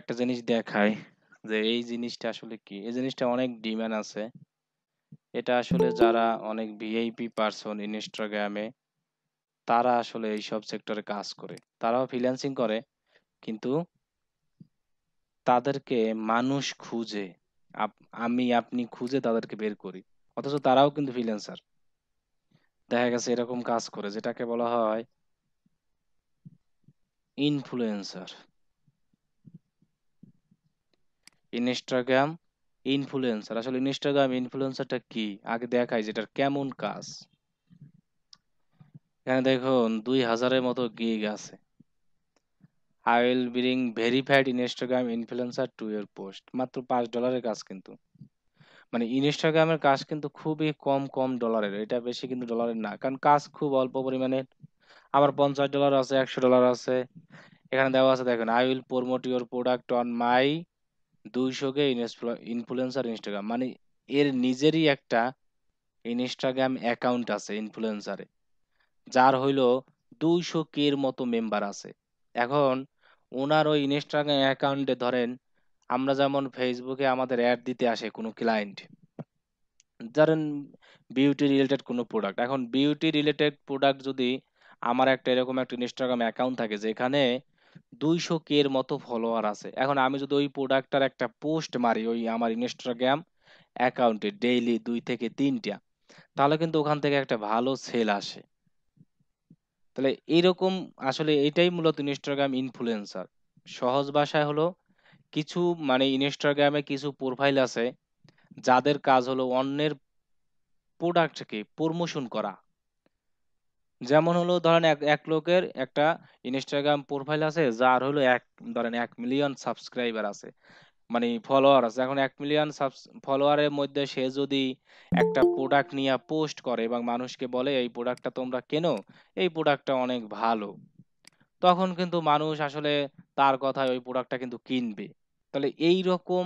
একটা জিনিস দেখায় যে এই জিনিসটা আসলে কি এই জিনিসটা অনেক ডিমান্ড আছে এটা আসলে যারা অনেক ভিআইপি পার্সন ইনস্টাগ্রামে তারা আসলে এই সব সেক্টরে কাজ করে তারাও ফ্রিল্যান্সিং করে কিন্তু তাদেরকে মানুষ খুঁজে আমি আপনি খুঁজে তাদেরকে বের করি অথচ তারাও কিন্তু ফ্রিল্যান্সার দেখা গেছে এরকম কাজ করে যেটাকে বলা হয় ইনফ্লুয়েন্সার ইনস্টাগ্রাম ইনফ্লুয়েন্সার আসলে ইনস্টাগ্রাম ইনফ্লুয়েন্সারটা কি আগে দেখাই যেটার কেমন কাজ এখানে দেখুন দুই হাজারের মতো গিগ আছে I will bring verified Instagram influencer to your post মাত্র পাঁচ ডলারের কাজ কিন্তু মানে ইনস্টাগ্রামের কাজ কিন্তু খুবই কম কম ডলারের এটা বেশি কিন্তু ডলারের না কারণ কাজ খুব অল্প পরিমাণের আবার পঞ্চাশ ডলার আছে একশো ডলার আছে এখানে দেওয়া আছে দেখেন I will promote your product on my দুইশোকে কে ইনফ্লুয়েন্সার ইনস্টাগ্রাম মানে এর নিজেরই একটা ইনস্টাগ্রাম অ্যাকাউন্ট আছে ইনফ্লুয়েন্সারে যার হইল দুইশো কের মতো মেম্বার আছে এখন ওনার ওই ইনস্টাগ্রাম অ্যাকাউন্টে ধরেন আমরা যেমন ফেসবুকে আমাদের অ্যাড দিতে আসে কোনো ক্লায়েন্ট ধরেন বিউটি রিলেটেড কোনো প্রোডাক্ট এখন বিউটি রিলেটেড প্রোডাক্ট যদি আমার একটা এরকম একটা ইনস্টাগ্রাম অ্যাকাউন্ট থাকে যেখানে দুইশো কে এর মতো ফলোয়ার আছে এখন আমি যদি ওই প্রোডাক্টটার একটা পোস্ট মারি ওই আমার ইনস্টাগ্রাম অ্যাকাউন্টে ডেইলি দুই থেকে তিনটা তাহলে কিন্তু ওখান থেকে একটা ভালো সেল আসে তাহলে এইরকম আসলে এটাই মূলত ইনস্টাগ্রাম ইনফ্লুয়েন্সার সহজ ভাষায় হলো কিছু মানে ইনস্টাগ্রামে কিছু প্রোফাইল আছে যাদের কাজ হলো অন্যের প্রোডাক্টকে প্রমোশন করা যেমন হলো ধরেন এক এক লোকের একটা ইনস্টাগ্রাম প্রোফাইল আছে যার হলো এক ধরেন এক মিলিয়ন সাবস্ক্রাইবার আছে মানে ফলোয়ার আছে এখন এক মিলিয়ন ফলোয়ারের মধ্যে সে যদি একটা প্রোডাক্ট নিয়ে পোস্ট করে এবং মানুষকে বলে এই প্রোডাক্টটা তোমরা কেনো এই প্রোডাক্টটা অনেক ভালো তখন কিন্তু মানুষ আসলে তার কথায় ওই প্রোডাক্টটা কিন্তু কিনবে তাহলে এই রকম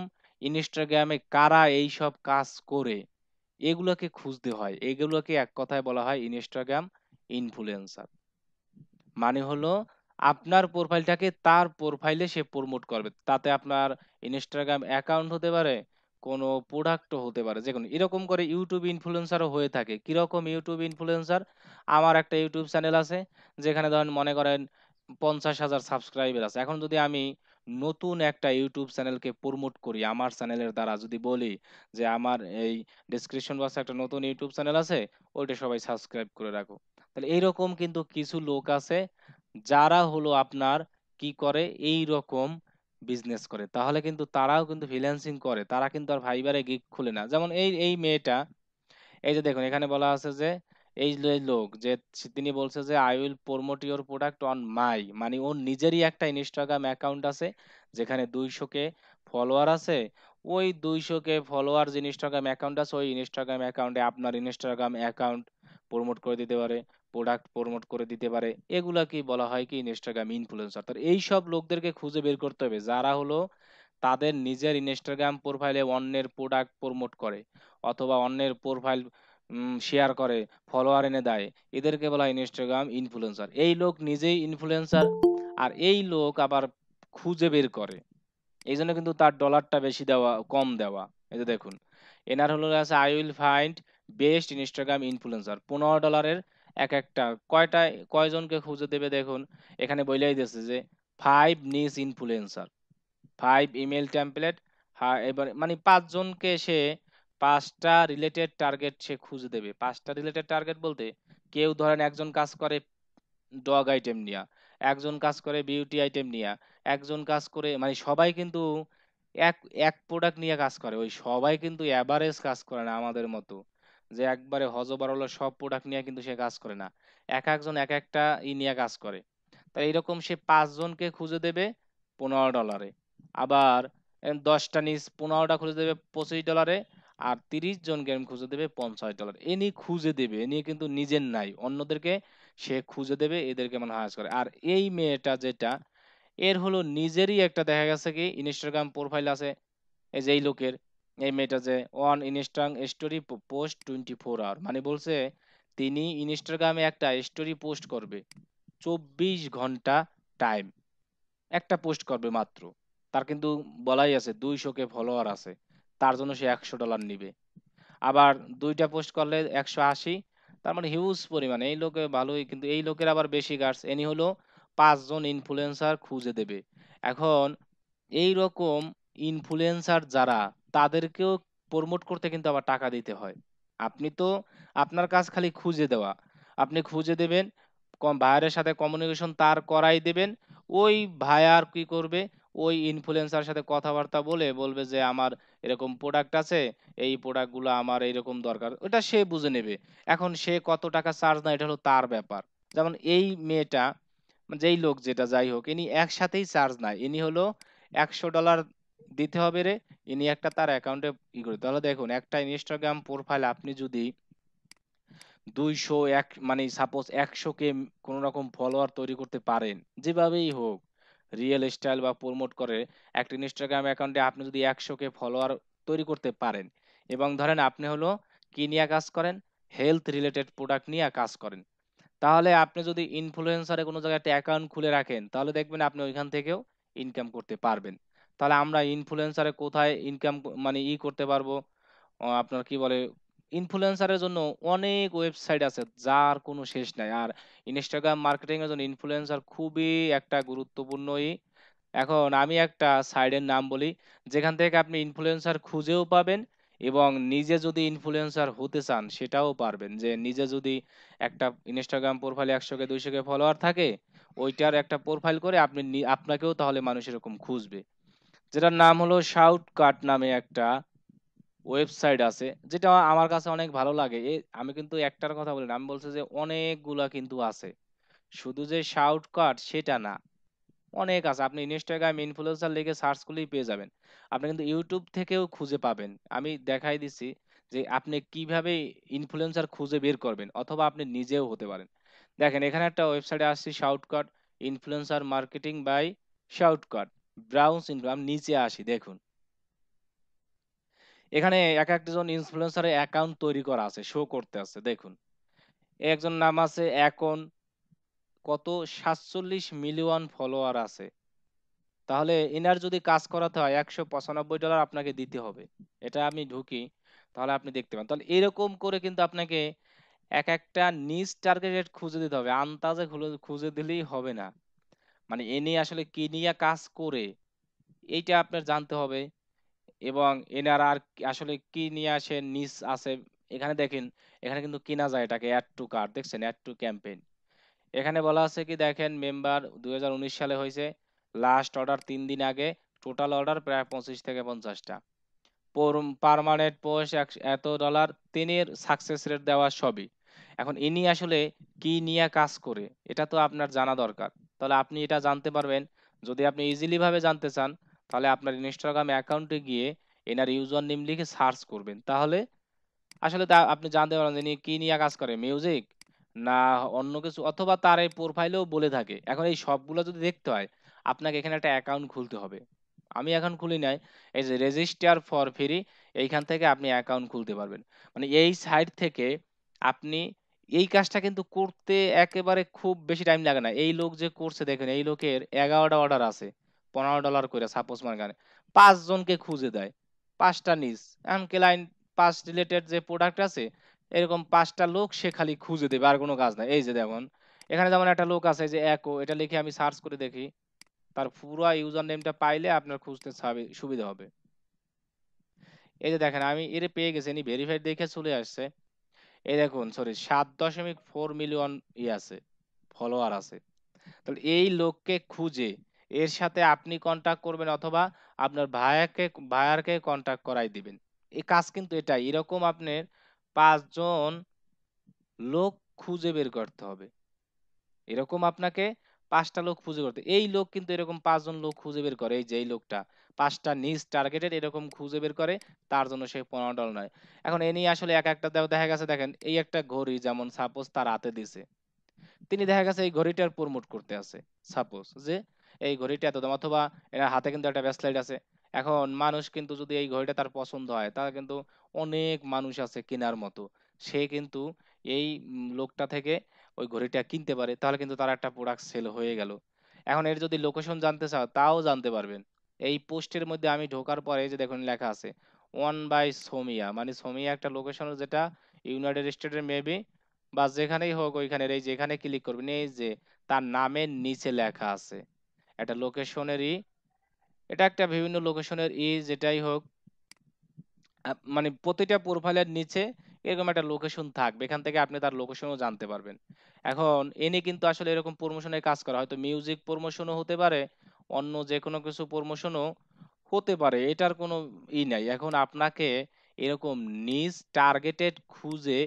ইনস্টাগ্রামে কারা এই সব কাজ করে এগুলোকে খুঁজতে হয় এগুলোকে এক কথায় বলা হয় ইনস্টাগ্রাম ইনফ্লুয়েন্সার মানে হলো আপনার প্রোফাইলটাকে তার প্রোফাইলে সে প্রমোট করবে তাতে আপনার ইনস্টাগ্রাম অ্যাকাউন্ট হতে পারে কোনো প্রোডাক্টও হতে পারে যে কোনো এরকম করে ইউটিউব ইনফ্লুয়েন্সারও হয়ে থাকে কীরকম ইউটিউব ইনফ্লুয়েন্সার আমার একটা ইউটিউব চ্যানেল আছে যেখানে ধরেন মনে করেন পঞ্চাশ হাজার সাবস্ক্রাইবার আছে এখন যদি আমি নতুন একটা ইউটিউব চ্যানেলকে প্রমোট করি আমার চ্যানেলের দ্বারা যদি বলি যে আমার এই ডিসক্রিপশন বক্সে একটা নতুন ইউটিউব চ্যানেল আছে ওইটা সবাই সাবস্ক্রাইব করে রাখো তাহলে এইরকম কিন্তু কিছু লোক আছে যারা হলো আপনার কি করে এই রকম বিজনেস করে তাহলে কিন্তু তারাও কিন্তু ফ্রিল্যান্সিং করে তারা কিন্তু আর ভাইবারে গিগ খুলে না যেমন এই এই মেয়েটা এই যে দেখুন এখানে বলা আছে যে এই লোক যে তিনি বলছে যে I will promote your product on my মানে ওর নিজেরই একটা ইনস্টাগ্রাম অ্যাকাউন্ট আছে যেখানে দুইশো কে ফলোয়ার আছে ওই দুইশো কে ফলোয়ার যে ইনস্টাগ্রাম অ্যাকাউন্ট আছে ওই ইনস্টাগ্রাম অ্যাকাউন্টে আপনার ইনস্টাগ্রাম অ্যাকাউন্ট প্রমোট করে দিতে পারে প্রোডাক্ট প্রমোট করে দিতে পারে এগুলাকেই বলা হয় কি ইনস্টাগ্রাম ইনফ্লুয়েন্সার তো এই সব লোকদেরকে খুঁজে বের করতে হবে যারা হলো তাদের নিজের ইনস্টাগ্রাম প্রোফাইলে অন্যের প্রোডাক্ট প্রমোট করে অথবা অন্যের প্রোফাইল শেয়ার করে ফলোয়ার এনে দেয় এদেরকে বলা হয় ইনস্টাগ্রাম ইনফ্লুয়েন্সার এই লোক নিজেই ইনফ্লুয়েন্সার আর এই লোক আবার খুঁজে বের করে এই জন্য কিন্তু তার ডলারটা বেশি দেওয়া কম দেওয়া এই যে দেখুন এনার হলো আছে I will find best Instagram influencer পনেরো ডলারের এক একটা কয়টা কয়জনকে খুঁজে দেবে দেখুন এখানে বলেই দিয়েছে যে ফাইভ নিজ ইনফ্লুয়েন্সার ফাইভ ইমেল হ্যাঁ এবার মানে পাঁচজনকে সে পাঁচটা রিলেটেড টার্গেট সে খুঁজে দেবে পাঁচটা রিলেটেড টার্গেট বলতে কেউ ধরেন একজন কাজ করে ডগ আইটেম নিয়ে একজন কাজ করে বিউটি আইটেম নিয়ে একজন কাজ করে মানে সবাই কিন্তু এক এক প্রোডাক্ট নিয়ে কাজ করে ওই সবাই কিন্তু অ্যাভারেজ কাজ করে না আমাদের মতো যে একবারে হযবরল সব প্রোডাক্ট নিয়ে কিন্তু সে কাজ করে না এক একজন এক একটা ই নিয়ে কাজ করে তাই এরকম সে পাঁচজনকে খুঁজে দেবে পনেরো ডলারে আবার দশটা নিজ পনেরোটা খুঁজে দেবে পঁচিশ ডলারে আর তিরিশ জন গেম খুঁজে দেবে পঞ্চাশ ডলার এ নিয়ে খুঁজে দেবে এ নিয়ে কিন্তু নিজের নাই অন্যদেরকে সে খুঁজে দেবে এদেরকে মানে হাজ করে আর এই মেয়েটা যেটা এর হলো নিজেরই একটা দেখা গেছে কি ইনস্টাগ্রাম প্রোফাইল আছে এই যে এই লোকের এই মেয়েটা যে on Insta story post twenty four hour মানে বলছে তিনি ইনস্টাগ্রামে একটা স্টোরি পোস্ট করবে চব্বিশ ঘন্টা টাইম একটা পোস্ট করবে মাত্র তার কিন্তু বলাই আছে দুইশোকে ফলোয়ার আছে তার জন্য সে একশো ডলার নিবে আবার দুইটা পোস্ট করলে একশো আশি তার মানে হিউজ পরিমাণে এই লোকে ভালোই কিন্তু এই লোকের আবার বেশি গার্ডস এনি হলো পাঁচজন ইনফ্লুয়েন্সার খুঁজে দেবে এখন এই রকম ইনফ্লুয়েন্সার যারা তাদেরকেও প্রমোট করতে কিন্তু আবার টাকা দিতে হয় আপনি তো আপনার কাজ খালি খুঁজে দেওয়া আপনি খুঁজে দেবেন কম ভায়ারের সাথে কমিউনিকেশন তার করাই দেবেন ওই ভায়ার কি করবে ওই ইনফ্লুয়েন্সার সাথে কথাবার্তা বলে বলবে যে আমার এরকম প্রোডাক্ট আছে এই প্রোডাক্টগুলো আমার এরকম দরকার ওটা সে বুঝে নেবে এখন সে কত টাকা চার্জ নেয় এটা হলো তার ব্যাপার যেমন এই মেয়েটা যেই লোক যেটা যাই হোক ইনি একসাথেই চার্জ নাই ইনি হলো একশো ডলার দিতে হবে রে ইনি একটা তার অ্যাকাউন্টে ই করে তাহলে দেখুন একটা ইনস্টাগ্রাম প্রোফাইল আপনি যদি দুইশো এক মানে সাপোজ একশো কে কোনো রকম ফলোয়ার তৈরি করতে পারেন যেভাবেই হোক রিয়েল স্টাইল বা প্রমোট করে একটা ইনস্টাগ্রাম অ্যাকাউন্টে আপনি যদি একশো কে ফলোয়ার তৈরি করতে পারেন এবং ধরেন আপনি হলো কি নিয়ে কাজ করেন হেলথ রিলেটেড প্রোডাক্ট নিয়ে কাজ করেন তাহলে আপনি যদি ইনফ্লুয়েন্সারে কোনো জায়গায় একটা অ্যাকাউন্ট খুলে রাখেন তাহলে দেখবেন আপনি ওইখান থেকেও ইনকাম করতে পারবেন তাহলে আমরা ইনফ্লুয়েন্সারে কোথায় ইনকাম মানে ই করতে পারবো আহ, আপনার কি বলে ইনফ্লুয়েন্সারের জন্য অনেক ওয়েবসাইট আছে যার কোনো শেষ নাই আর ইনস্টাগ্রাম মার্কেটিংয়ের এর জন্য ইনফ্লুয়েন্সার খুবই একটা গুরুত্বপূর্ণই এখন আমি একটা সাইডের নাম বলি যেখান থেকে আপনি ইনফ্লুয়েন্সার খুঁজেও পাবেন এবং নিজে যদি ইনফ্লুয়েন্সার হতে চান সেটাও পারবেন যে নিজে যদি একটা ইনস্টাগ্রাম প্রোফাইলে একশো কে দুইশো কে ফলোয়ার থাকে ওইটার একটা প্রোফাইল করে আপনি নি- আপনাকেও তাহলে মানুষ এরকম খুঁজবে যেটার নাম হলো শাউটকাট নামে একটা ওয়েবসাইট আছে যেটা আমার কাছে অনেক ভালো লাগে আমি কিন্তু একটার কথা বলি আমি বলছি যে অনেকগুলা কিন্তু আছে শুধু যে শাউটকাট সেটা না অনেক আছে আপনি ইনস্টাগ্রাম ইনফ্লুয়েন্সার লিখে সার্চ করলেই পেয়ে যাবেন আপনি কিন্তু ইউটিউব থেকেও খুঁজে পাবেন আমি দেখাই দিছি যে আপনি কিভাবে ইনফ্লুয়েন্সার খুঁজে বের করবেন অথবা আপনি নিজেও হতে পারেন দেখেন এখানে একটা ওয়েবসাইটে আসছি Shoutcart influencer marketing by Shoutcart brown syndrome নিচে আসি দেখুন এখানে এক একজন ইনফ্লুয়েন্সারের অ্যাকাউন্ট তৈরি করা আছে শো করতে আছে দেখুন একজন নাম আছে এখন কত সাতচল্লিশ মিলিয়ন ফলোয়ার আছে তাহলে এনার যদি কাজ করাতে হয় একশো পঁচানব্বই ডলার আপনাকে দিতে হবে এটা আমি ঢুকি তাহলে আপনি দেখতে পান তাহলে এরকম করে কিন্তু আপনাকে এক একটা নিজ টার্গেটেড খুঁজে দিতে হবে আন্তাজে খুঁজে দিলেই হবে না মানে এ নিয়ে আসলে কি নিয়ে কাজ করে এইটা আপনার জানতে হবে এবং এনার আর আসলে কি নিয়ে আসে নিস আছে এখানে দেখেন এখানে কিন্তু কেনা যায় এটাকে অ্যাড টু কার্ড দেখছেন অ্যাড টু ক্যাম্পেইন এখানে বলা আছে কি দেখেন মেম্বার দুই সালে হয়েছে লাস্ট অর্ডার তিন দিন আগে টোটাল অর্ডার প্রায় পঁচিশ থেকে পঞ্চাশটা পারমানেন্ট পোস্ট এত ডলার তিনের সাকসেস রেট দেওয়া সবই এখন ইনি আসলে কি নিয়ে কাজ করে এটা তো আপনার জানা দরকার তাহলে আপনি এটা জানতে পারবেন যদি আপনি ইজিলি ভাবে জানতে চান তাহলে আপনার ইনস্টাগ্রাম অ্যাকাউন্টে গিয়ে এনার ইউজার নেম লিখে সার্চ করবেন তাহলে আসলে তা আপনি জানতে পারবেন যে ইনি কি নিয়ে কাজ করে মিউজিক না অন্য কিছু অথবা তার এই প্রোফাইলেও বলে থাকে এখন এই সবগুলো যদি দেখতে হয় আপনাকে এখানে একটা অ্যাকাউন্ট খুলতে হবে আমি এখন খুলি নাই এই যে রেজিস্টার ফর ফ্রি এইখান থেকে আপনি অ্যাকাউন্ট খুলতে পারবেন মানে এই সাইট থেকে আপনি এই কাজটা কিন্তু করতে একেবারে খুব বেশি টাইম লাগে না এই লোক যে করছে দেখেন এই লোকের এগারোটা অর্ডার আছে পনেরো ডলার করে সাপোজ মানে গানে পাঁচজনকে খুঁজে দেয় পাঁচটা নিজ এখন ক্লায়েন্ট পাঁচ রিলেটেড যে প্রোডাক্ট আছে এরকম পাঁচটা লোক সে খালি খুঁজে দেবে আর কোনো কাজ না এই যে যেমন এখানে যেমন একটা লোক আছে যে একো এটা লিখে আমি সার্চ করে দেখি তার পুরো ইউজার নেমটা পাইলে আপনার খুঁজতে সুবিধা হবে এই যে দেখেন আমি এর পেয়ে গেছি ভেরিফাইড দেখে চলে আসছে এই দেখুন সরি সাত দশমিক ফোর মিলিয়ন ই আছে ফলোয়ার আছে তাহলে এই লোককে খুঁজে এর সাথে আপনি কন্ট্যাক্ট করবেন অথবা আপনার ভাইয়াকে ভাইয়ারকে কন্ট্যাক্ট করাই দিবেন এই কাজ কিন্তু এটা এরকম আপনার পাঁচজন লোক খুঁজে বের করতে হবে এরকম আপনাকে পাঁচটা লোক খুঁজে করতে এই লোক কিন্তু এরকম পাঁচজন লোক খুঁজে বের করে এই যে লোকটা পাঁচটা নিজ টার্গেটেড এরকম খুঁজে বের করে তার জন্য সে পনেরো ডলার নয় এখন এ নিয়ে আসলে এক একটা দেখা গেছে দেখেন এই একটা ঘড়ি যেমন সাপোজ তার হাতে দিছে তিনি দেখা গেছে এই ঘড়িটার প্রমোট করতে আছে সাপোজ যে এই ঘড়িটা এত দাম অথবা এনার হাতে কিন্তু একটা ব্যাসলাইট আছে এখন মানুষ কিন্তু যদি এই ঘড়িটা তার পছন্দ হয় তার কিন্তু অনেক মানুষ আছে কেনার মতো সে কিন্তু এই লোকটা থেকে ওই ঘড়িটা কিনতে পারে তাহলে কিন্তু তার একটা প্রোডাক্ট সেল হয়ে গেল এখন এর যদি লোকেশন জানতে চাও তাও জানতে পারবেন এই পোস্টের মধ্যে আমি ঢোকার পরে যে দেখুন লেখা আছে ওয়ান বাই সোমিয়া মানে সোমিয়া একটা লোকেশন যেটা ইউনাইটেড স্টেটের মেবি বা যেখানেই হোক ওইখানের এই যেখানে ক্লিক করবেন এই যে তার নামের নিচে লেখা আছে একটা লোকেশনেরই এটা একটা বিভিন্ন লোকেশনের ই যেটাই হোক মানে প্রতিটা প্রোফাইলের নিচে এরকম একটা লোকেশন থাকবে এখান থেকে আপনি তার লোকেশনও জানতে পারবেন এখন এনে কিন্তু আসলে এরকম প্রমোশনের কাজ করা হয়তো মিউজিক প্রমোশনও হতে পারে অন্য যে কোনো কিছু প্রমোশনও হতে পারে এটার কোনো ই নাই এখন আপনাকে এরকম নিজ টার্গেটেড খুঁজে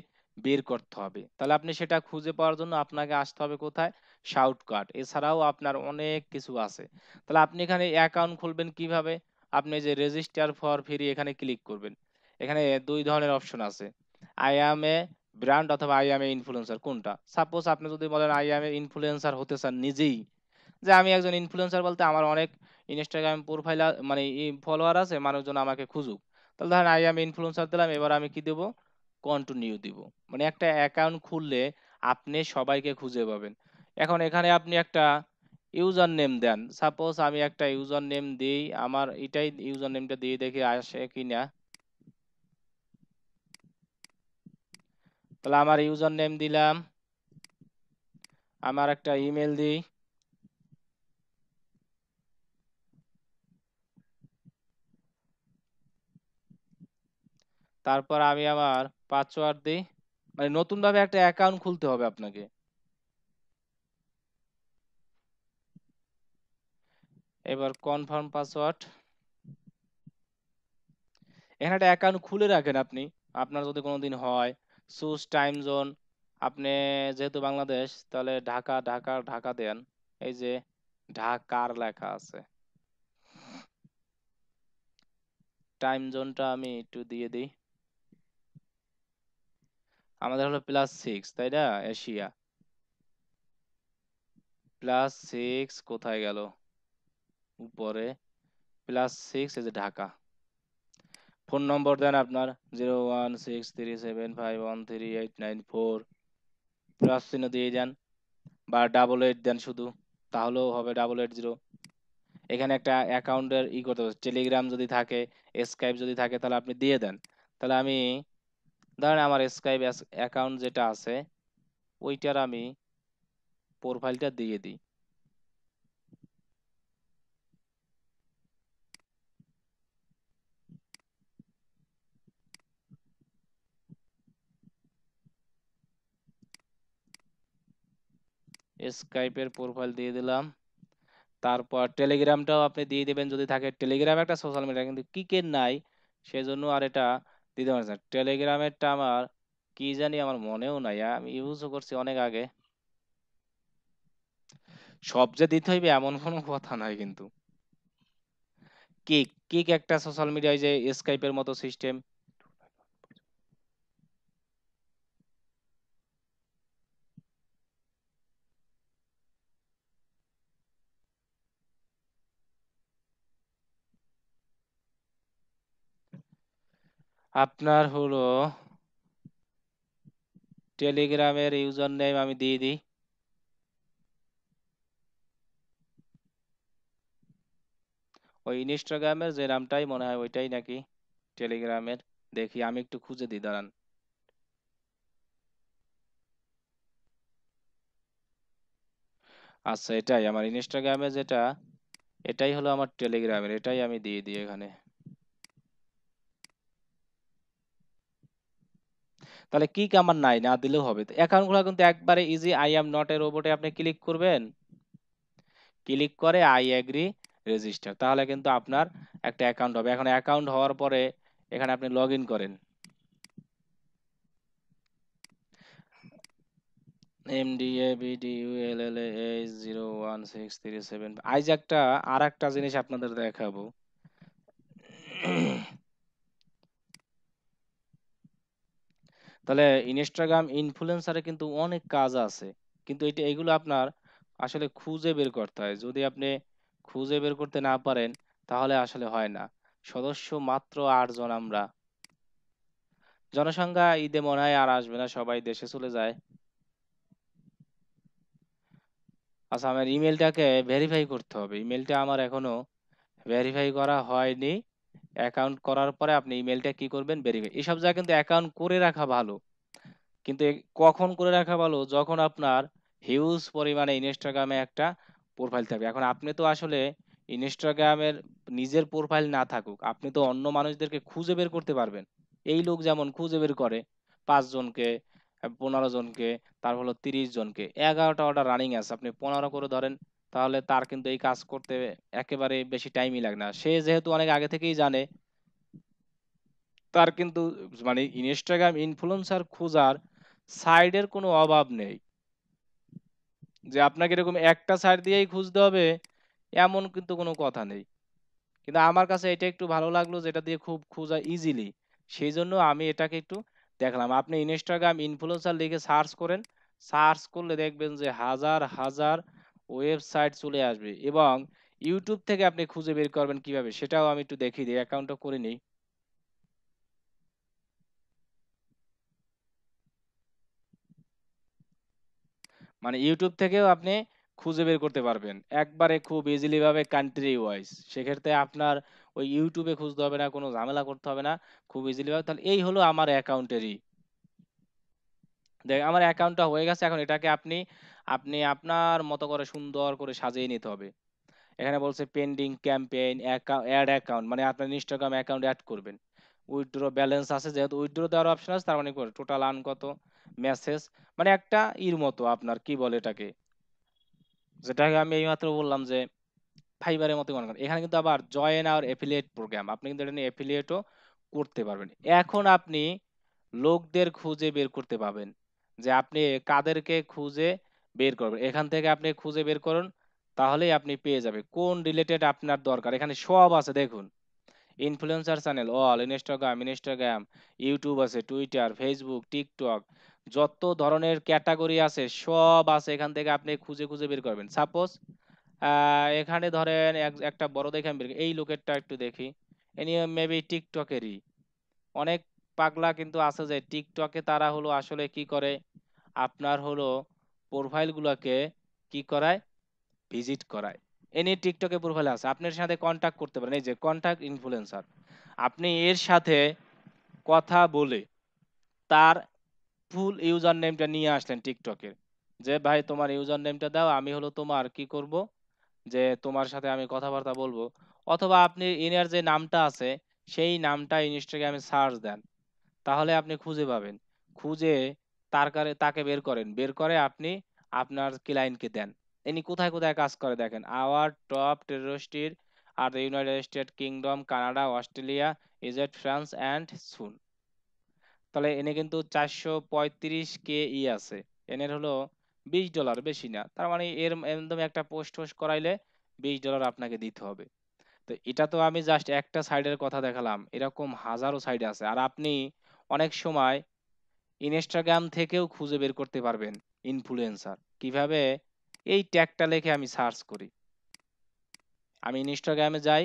বের করতে হবে তাহলে আপনি সেটা খুঁজে পাওয়ার জন্য আপনাকে আসতে হবে কোথায় শাউটকাট এছাড়াও আপনার অনেক কিছু আছে তাহলে আপনি এখানে অ্যাকাউন্ট খুলবেন কিভাবে আপনি যে রেজিস্টার ফর ফ্রি এখানে ক্লিক করবেন এখানে দুই ধরনের অপশন আছে আই অ্যাম এ ব্র্যান্ড অথবা আই এম এ ইনফ্লুয়েন্সার কোনটা সাপোজ আপনি যদি বলেন আই এম এ ইনফ্লুয়েন্সার হতে চান নিজেই যে আমি একজন ইনফ্লুয়েন্সার বলতে আমার অনেক ইনস্টাগ্রাম প্রোফাইল মানে ফলোয়ার আছে মানুষজন আমাকে খুঁজুক তাহলে ধরেন আই এম এ ইনফ্লুয়েন্সার দিলাম এবার আমি কি দেবো কন্টিনিউ দিব মানে একটা অ্যাকাউন্ট খুললে আপনি সবাইকে খুঁজে পাবেন এখন এখানে আপনি একটা ইউজার নেম দেন সাপোজ আমি একটা ইউজার নেম দিই আমার এটাই ইউজার নেমটা দিয়ে দেখি আসে কি না তাহলে আমার ইউজার নেম দিলাম আমার একটা ইমেল দিই তারপর আমি আমার পাসওয়ার্ড দিই মানে নতুনভাবে একটা অ্যাকাউন্ট খুলতে হবে আপনাকে এবার কনফার্ম পাসওয়ার্ড এখানে একটা অ্যাকাউন্ট খুলে রাখেন আপনি আপনার যদি কোনোদিন হয় চুজ টাইম জোন আপনি যেহেতু বাংলাদেশ তাহলে ঢাকা ঢাকা ঢাকা দেন এই যে ঢাকার লেখা আছে টাইম জোনটা আমি একটু দিয়ে দিই আমাদের হলো প্লাস সিক্স তাই না এশিয়া প্লাস সিক্স কোথায় গেল উপরে প্লাস সিক্স এই যে ঢাকা ফোন নম্বর দেন আপনার zero one six three seven five one three eight nine four plus চিহ্ন দিয়ে যান বা ডাবল এইট দেন শুধু তাহলেও হবে ডাবল এইট জিরো এখানে একটা অ্যাকাউন্টের ই করতে হবে টেলিগ্রাম যদি থাকে স্কাইপ যদি থাকে তাহলে আপনি দিয়ে দেন তাহলে আমি ধরেন আমার স্কাইপ অ্যাকাউন্ট যেটা আছে ওইটার আমি প্রোফাইলটা দিয়ে দিই স্কাইপের প্রোফাইল দিয়ে দিলাম তারপর টেলিগ্রামটাও আপনি দিয়ে দেবেন যদি থাকে টেলিগ্রাম একটা সোশ্যাল মিডিয়া কিন্তু কিকের নাই সেজন্য আর এটা দিতে পারছি না টেলিগ্রামেরটা আমার কি জানি আমার মনেও নাই আমি ইউজও করছি অনেক আগে সব যে দিতে হইবে এমন কোনো কথা নাই কিন্তু কিক কিক একটা সোশ্যাল মিডিয়ায় যে স্কাইপের মতো সিস্টেম আপনার হলো টেলিগ্রামের ইউজার নেম আমি দিয়ে দিই ওই ইনস্টাগ্রামের যে নামটাই মনে হয় ওইটাই নাকি টেলিগ্রামের দেখি আমি একটু খুঁজে দিই দাঁড়ান আচ্ছা এটাই আমার ইনস্টাগ্রামে যেটা এটাই হলো আমার টেলিগ্রামের এটাই আমি দিয়ে দিই এখানে তাহলে কি আমার নাই না দিলেও হবে অ্যাকাউন্টগুলো কিন্তু একবারে easy I am not a রোবটে আপনি ক্লিক করবেন ক্লিক করে আই অ্যাগ্রি রেজিস্টার তাহলে কিন্তু আপনার একটা অ্যাকাউন্ট হবে এখন অ্যাকাউন্ট হওয়ার পরে এখানে আপনি লগ করেন আইজ একটা আর একটা জিনিস আপনাদের দেখাবো তাহলে ইনস্টাগ্রাম ইনফ্লুয়েন্সারে কিন্তু অনেক কাজ আছে কিন্তু এটা এগুলো আপনার আসলে খুঁজে বের করতে হয় যদি আপনি খুঁজে বের করতে না পারেন তাহলে আসলে হয় না সদস্য মাত্র আট জন আমরা জনসংখ্যা ঈদে মনে হয় আর আসবে না সবাই দেশে চলে যায় আচ্ছা আমার ইমেলটাকে ভেরিফাই করতে হবে ইমেলটা আমার এখনো ভেরিফাই করা হয়নি অ্যাকাউন্ট করার পরে আপনি ইমেলটা কি করবেন ভেরিফাই এসব জায়গা কিন্তু অ্যাকাউন্ট করে রাখা ভালো কিন্তু কখন করে রাখা ভালো যখন আপনার হিউজ পরিমাণে ইনস্টাগ্রামে একটা প্রোফাইল থাকবে এখন আপনি তো আসলে ইনস্টাগ্রামের নিজের প্রোফাইল না থাকুক আপনি তো অন্য মানুষদেরকে খুঁজে বের করতে পারবেন এই লোক যেমন খুঁজে বের করে পাঁচজনকে পনেরো জনকে তার হলো তিরিশ জনকে এগারোটা অর্ডার রানিং আছে আপনি পনেরো করে ধরেন তাহলে তার কিন্তু এই কাজ করতে একেবারে বেশি টাইমই লাগে না সে যেহেতু অনেক আগে থেকেই জানে তার কিন্তু মানে ইনস্টাগ্রাম ইনফ্লুয়েন্সার খোঁজার সাইডের কোনো অভাব নেই যে আপনাকে এরকম একটা সাইড দিয়েই খুঁজতে হবে এমন কিন্তু কোনো কথা নেই কিন্তু আমার কাছে এটা একটু ভালো লাগলো যেটা দিয়ে খুব খোঁজা ইজিলি সেই জন্য আমি এটাকে একটু দেখলাম আপনি ইনস্টাগ্রাম ইনফ্লুয়েন্সার লিখে সার্চ করেন সার্চ করলে দেখবেন যে হাজার হাজার ওয়েবসাইট চলে আসবে এবং ইউটিউব থেকে আপনি খুঁজে বের করবেন কিভাবে সেটাও আমি একটু দেখিয়ে দিই অ্যাকাউন্টটা করে নিই মানে ইউটিউব থেকেও আপনি খুঁজে বের করতে পারবেন একবারে খুব ইজিলি ভাবে কান্ট্রি ওয়াইজ সেক্ষেত্রে আপনার ওই ইউটিউবে খুঁজতে হবে না কোনো ঝামেলা করতে হবে না খুব ইজিলি ভাবে তাহলে এই হলো আমার অ্যাকাউন্টেরই দেখ আমার অ্যাকাউন্টটা হয়ে গেছে এখন এটাকে আপনি আপনি আপনার মতো করে সুন্দর করে সাজিয়ে নিতে হবে এখানে বলছে পেন্ডিং ক্যাম্পেইন অ্যাড অ্যাকাউন্ট মানে আপনার ইনস্টাগ্রাম অ্যাকাউন্ট অ্যাড করবেন উইথড্র ব্যালেন্স আছে যেহেতু উইথড্র দেওয়ার অপশন আছে তার মানে টোটাল আন কত মেসেজ মানে একটা ইর মতো আপনার কি বলে এটাকে যেটাকে আমি এইমাত্র বললাম যে ফাইবারের মতো মনে করেন এখানে কিন্তু আবার জয়েন আওয়ার এফিলিয়েট প্রোগ্রাম আপনি কিন্তু এটা নিয়ে অ্যাফিলিয়েটও করতে পারবেন এখন আপনি লোকদের খুঁজে বের করতে পারবেন যে আপনি কাদেরকে খুঁজে বের করবেন এখান থেকে আপনি খুঁজে বের করুন তাহলেই আপনি পেয়ে যাবে কোন রিলেটেড আপনার দরকার এখানে সব আছে দেখুন influencer channel all Instagram Instagram YouTube আছে টুইটার ফেসবুক টিকটক যত ধরনের ক্যাটাগরি আছে সব আছে এখান থেকে আপনি খুঁজে খুঁজে বের করবেন সাপোজ এখানে ধরেন একটা বড় দেখে আমি এই লোকেরটা একটু দেখি এ নিয়ে মেবি টিকটকেরই অনেক পাগলা কিন্তু আছে যে টিকটকে তারা হলো আসলে কি করে আপনার হলো প্রোফাইলগুলোকে কি করায় ভিজিট করায় এ টিকটকে প্রোফাইল আছে আপনার সাথে কন্ট্যাক্ট করতে পারেন এই যে কন্ট্যাক্ট ইনফ্লুয়েন্সার আপনি এর সাথে কথা বলে তার ফুল ইউজার নেমটা নিয়ে আসলেন টিকটকের যে ভাই তোমার ইউজার নেমটা দাও আমি হলো তোমার কি করব যে তোমার সাথে আমি কথাবার্তা বলবো অথবা আপনি এনার যে নামটা আছে সেই নামটা ইনস্টাগ্রামে সার্চ দেন তাহলে আপনি খুঁজে পাবেন খুঁজে তার কারে তাকে বের করেন বের করে আপনি আপনার ক্লায়েন্টকে দেন ইনি কোথায় কোথায় কাজ করে দেখেন our top territories are the United State Kingdom Canada Australia ইজেট ফ্রান্স অ্যান্ড সুন তাহলে এনে কিন্তু চারশো পঁয়ত্রিশ কে ই আছে এনের হলো বিশ ডলার বেশি না তার মানে এর একদম একটা পোস্ট ফোস্ট করাইলে বিশ ডলার আপনাকে দিতে হবে তো এটা তো আমি জাস্ট একটা সাইডের কথা দেখালাম এরকম হাজারো সাইড আছে আর আপনি অনেক সময় ইনস্টাগ্রাম থেকেও খুঁজে বের করতে পারবেন ইনফ্লুয়েন্সার কিভাবে এই ট্যাগটা লিখে আমি সার্চ করি আমি ইনস্টাগ্রামে যাই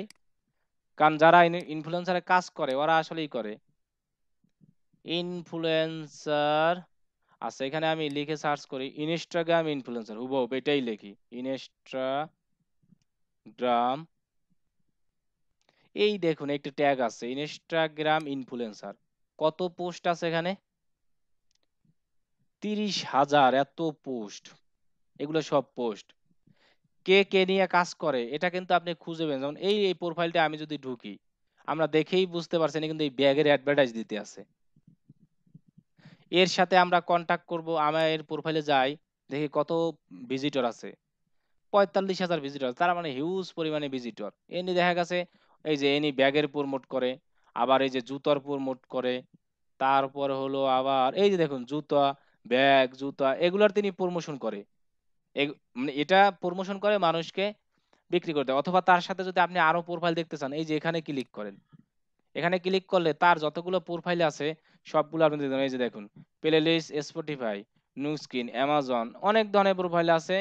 কারণ যারা ইনফ্লুয়েন্সারে কাজ করে ওরা আসলেই করে ইনফ্লুয়েন্সার আচ্ছা এখানে আমি লিখে সার্চ করি ইনস্টাগ্রাম ইনফ্লুয়েন্সার হুবহু এটাই লিখি ইনস্টাগ্রাম এই দেখুন একটা ট্যাগ আছে ইনস্টাগ্রাম ইনফ্লুয়েন্সার কত পোস্ট আছে এখানে তিরিশ হাজার এত পোস্ট এগুলো সব পোস্ট কে কে নিয়ে কাজ করে এটা কিন্তু আপনি খুঁজে পেন যেমন এই এই প্রোফাইলটা আমি যদি ঢুকি আমরা দেখেই বুঝতে পারছি না কিন্তু এই ব্যাগের অ্যাডভার্টাইজ দিতে আছে এর সাথে আমরা কন্ট্যাক্ট করব আমার এর প্রোফাইলে যাই দেখি কত ভিজিটর আছে পঁয়তাল্লিশ হাজার ভিজিটর তার মানে হিউজ পরিমাণে ভিজিটর এনি দেখা গেছে এই যে এনি ব্যাগের প্রমোট করে আবার এই যে জুতার উপর মোট করে তারপর হলো আবার এই যে দেখুন জুতা ব্যাগ জুতা এগুলার তিনি প্রমোশন করে মানে এটা প্রমোশন করে মানুষকে বিক্রি করতে অথবা তার সাথে যদি আপনি আরো প্রোফাইল দেখতে চান এই যে এখানে ক্লিক করেন এখানে ক্লিক করলে তার যতগুলো প্রোফাইল আছে সবগুলো আপনি দেখবেন এই যে দেখুন প্লেলিস্ট স্পটিফাই নিউস্কিন অ্যামাজন অনেক ধরনের প্রোফাইল আছে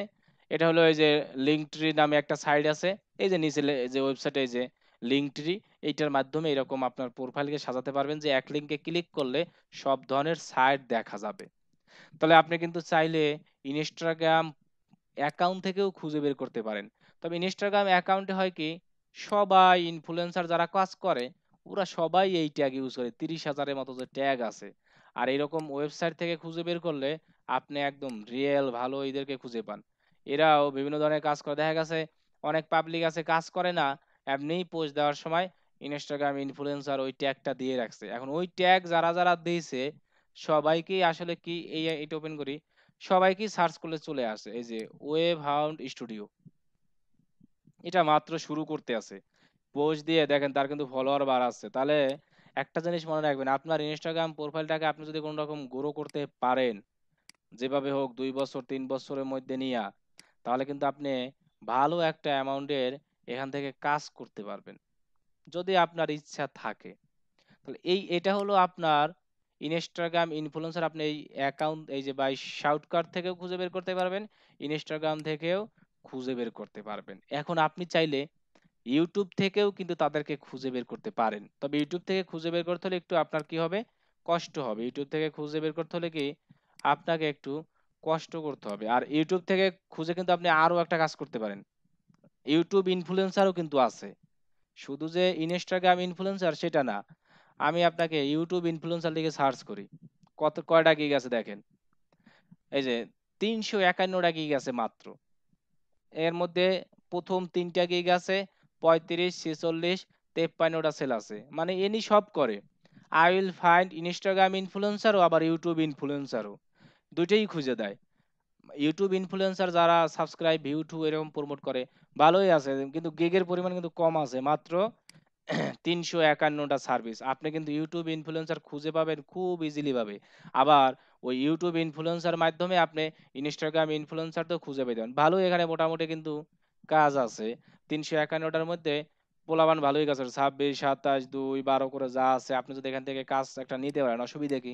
এটা হলো এই যে লিঙ্কট্রি নামে একটা সাইট আছে এই যে নিচে যে ওয়েবসাইটে এই যে লিঙ্ক ট্রি এইটার মাধ্যমে এরকম আপনার প্রোফাইলকে সাজাতে পারবেন যে এক লিঙ্কে ক্লিক করলে সব ধরনের সাইট দেখা যাবে তাহলে আপনি কিন্তু চাইলে ইনস্টাগ্রাম অ্যাকাউন্ট থেকেও খুঁজে বের করতে পারেন তবে ইনস্টাগ্রাম অ্যাকাউন্টে হয় কি সবাই ইনফ্লুয়েন্সার যারা কাজ করে ওরা সবাই এই ট্যাগ ইউজ করে তিরিশ হাজারের মতো যে ট্যাগ আছে আর এরকম ওয়েবসাইট থেকে খুঁজে বের করলে আপনি একদম রিয়েল ভালো এদেরকে খুঁজে পান এরাও বিভিন্ন ধরনের কাজ করে দেখা গেছে অনেক পাবলিক আছে কাজ করে না এমনি পোস্ট দেওয়ার সময় ইনস্টাগ্রাম ইনফ্লুয়েন্সার ওই ট্যাগটা দিয়ে রাখছে এখন ওই ট্যাগ যারা যারা দিয়েছে সবাইকে আসলে কি এই এটা ওপেন করি সবাইকে সার্চ করলে চলে আসে এই যে ওয়েব হাউন্ড স্টুডিও এটা মাত্র শুরু করতে আছে পোস্ট দিয়ে দেখেন তার কিন্তু ফলোয়ার বাড়াচ্ছে তাহলে একটা জিনিস মনে রাখবেন আপনার ইনস্টাগ্রাম প্রোফাইলটাকে আপনি যদি কোনো রকম গ্রো করতে পারেন যেভাবে হোক দুই বছর তিন বছরের মধ্যে নিয়া তাহলে কিন্তু আপনি ভালো একটা অ্যামাউন্টের এখান থেকে কাজ করতে পারবেন যদি আপনার ইচ্ছা থাকে তাহলে এই এটা হলো আপনার ইনস্টাগ্রাম ইনফ্লুয়েন্সার আপনি এই অ্যাকাউন্ট এই যে বাই শাউটকার্ট থেকেও খুঁজে বের করতে পারবেন ইনস্টাগ্রাম থেকেও খুঁজে বের করতে পারবেন এখন আপনি চাইলে ইউটিউব থেকেও কিন্তু তাদেরকে খুঁজে বের করতে পারেন তবে ইউটিউব থেকে খুঁজে বের করতে হলে একটু আপনার কি হবে কষ্ট হবে ইউটিউব থেকে খুঁজে বের করতে হলে কি আপনাকে একটু কষ্ট করতে হবে আর ইউটিউব থেকে খুঁজে কিন্তু আপনি আরও একটা কাজ করতে পারেন ইউটিউব ইনফ্লুয়েন্সারও কিন্তু আছে শুধু যে ইনস্টাগ্রাম ইনফ্লুয়েন্সার সেটা না আমি আপনাকে ইউটিউব ইনফ্লুয়েন্সার লিখে সার্চ করি কত কয়টা গিগ আছে দেখেন এই যে তিনশো একান্নটা গিগ আছে মাত্র এর মধ্যে প্রথম তিনটা গিগ আছে পঁয়ত্রিশ ছেচল্লিশ তেপ্পান্নটা সেল আছে মানে এনি সব করে আই উইল ফাইন্ড ইনস্টাগ্রাম ইনফ্লুয়েন্সারও আবার ইউটিউব ইনফ্লুয়েন্সারও দুইটাই খুঁজে দেয় ইউটিউব ইনফ্লুয়েন্সার যারা সাবস্ক্রাইব ভিউ টু এরকম প্রমোট করে ভালোই আছে কিন্তু গিগের পরিমাণ কিন্তু কম আছে মাত্র তিনশো একান্নটা সার্ভিস আপনি কিন্তু ইউটিউব ইনফ্লুয়েন্সার খুঁজে পাবেন খুব ইজিলি পাবে আবার ওই ইউটিউব ইনফ্লুয়েন্সার মাধ্যমে আপনি ইনস্টাগ্রাম ইনফ্লুয়েন্সার তো খুঁজে পেতেন পারেন ভালোই এখানে মোটামুটি কিন্তু কাজ আছে তিনশো একান্নটার মধ্যে পোলাবান ভালোই কাজ আছে ছাব্বিশ সাতাশ দুই বারো করে যা আছে আপনি যদি এখান থেকে কাজ একটা নিতে পারেন অসুবিধা কি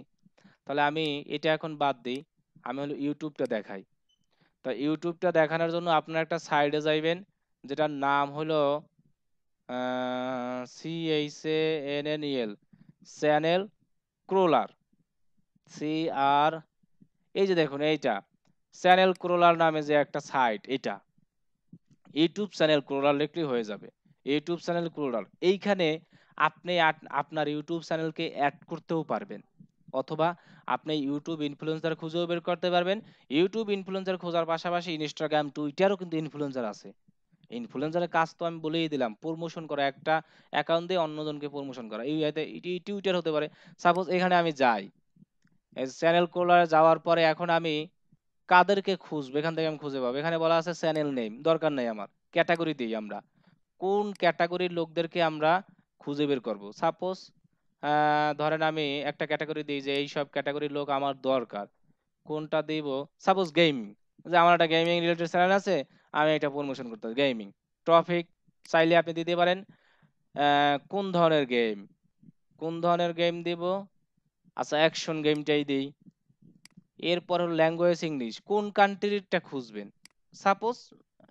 তাহলে আমি এটা এখন বাদ দিই আমি হলো ইউটিউবটা দেখাই তো ইউটিউবটা দেখানোর জন্য আপনার একটা সাইডে যাইবেন যেটার নাম হলো C H A N N E L channel crawler সি আর এই যে দেখুন এইটা চ্যানেল ক্রোলার নামে যে একটা সাইট এটা ইউটিউব চ্যানেল ক্রোলার লিখলেই হয়ে যাবে ইউটিউব চ্যানেল ক্রোলার এইখানে আপনি আপনার ইউটিউব চ্যানেলকে অ্যাড করতেও পারবেন অথবা আপনি ইউটিউব ইনফ্লুয়েন্সার খুঁজেও বের করতে পারবেন ইউটিউব ইনফ্লুয়েন্সার খোঁজার পাশাপাশি ইনস্টাগ্রাম টুইটারও কিন্তু ইনফ্লুয়েন্সার আছে ইনফ্লুয়েন্সারের কাজ তো আমি বলেই দিলাম প্রমোশন করা একটা অ্যাকাউন্ট দিয়ে অন্যজনকে প্রমোশন করা এই টুইটার হতে পারে সাপোজ এখানে আমি যাই চ্যানেল কোলারে যাওয়ার পরে এখন আমি কাদেরকে খুঁজবো এখান থেকে আমি খুঁজে পাবো এখানে বলা আছে চ্যানেল নেম দরকার নেই আমার ক্যাটাগরি দিই আমরা কোন ক্যাটাগরির লোকদেরকে আমরা খুঁজে বের করব সাপোজ ধরেন আমি একটা ক্যাটাগরি দিই যে এইসব ক্যাটাগরির লোক আমার দরকার কোনটা দিব সাপোজ গেমিং যে আমার একটা গেমিং রিলেটেড চ্যানেল আছে আমি এটা প্রমোশন করতে গেমিং টপিক চাইলে আপনি দিতে পারেন কোন ধরনের গেম কোন ধরনের গেম দিব আচ্ছা অ্যাকশন গেমটাই দিই এরপর হলো ল্যাঙ্গুয়েজ ইংলিশ কোন কান্ট্রিরটা খুঁজবেন সাপোজ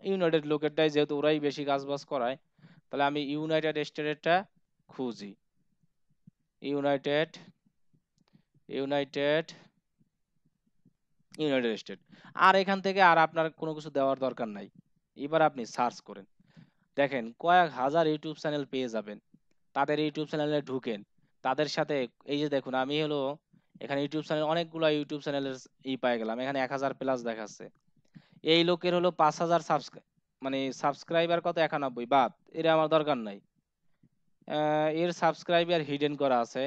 ইউনাইটেড লোকেরটাই যেহেতু ওরাই বেশি কাজবাজ করায় তাহলে আমি ইউনাইটেড স্টেটেরটা খুঁজি ইউনাইটেড ইউনাইটেড ইউনাইটেড স্টেট আর এখান থেকে আর আপনার কোনো কিছু দেওয়ার দরকার নাই এবার আপনি সার্চ করেন দেখেন কয়েক হাজার ইউটিউব চ্যানেল পেয়ে যাবেন তাদের ইউটিউব চ্যানেলে ঢুকেন তাদের সাথে এই যে দেখুন আমি হলো এখানে ইউটিউব চ্যানেল অনেকগুলো ইউটিউব চ্যানেলের ই পেয়ে গেলাম এখানে এক হাজার প্লাস দেখাচ্ছে এই লোকের হলো পাঁচ হাজার সাবস্ক্রাইব মানে সাবস্ক্রাইবার কত একানব্বই বাদ এটা আমার দরকার নাই এর সাবস্ক্রাইবার হিডেন করা আছে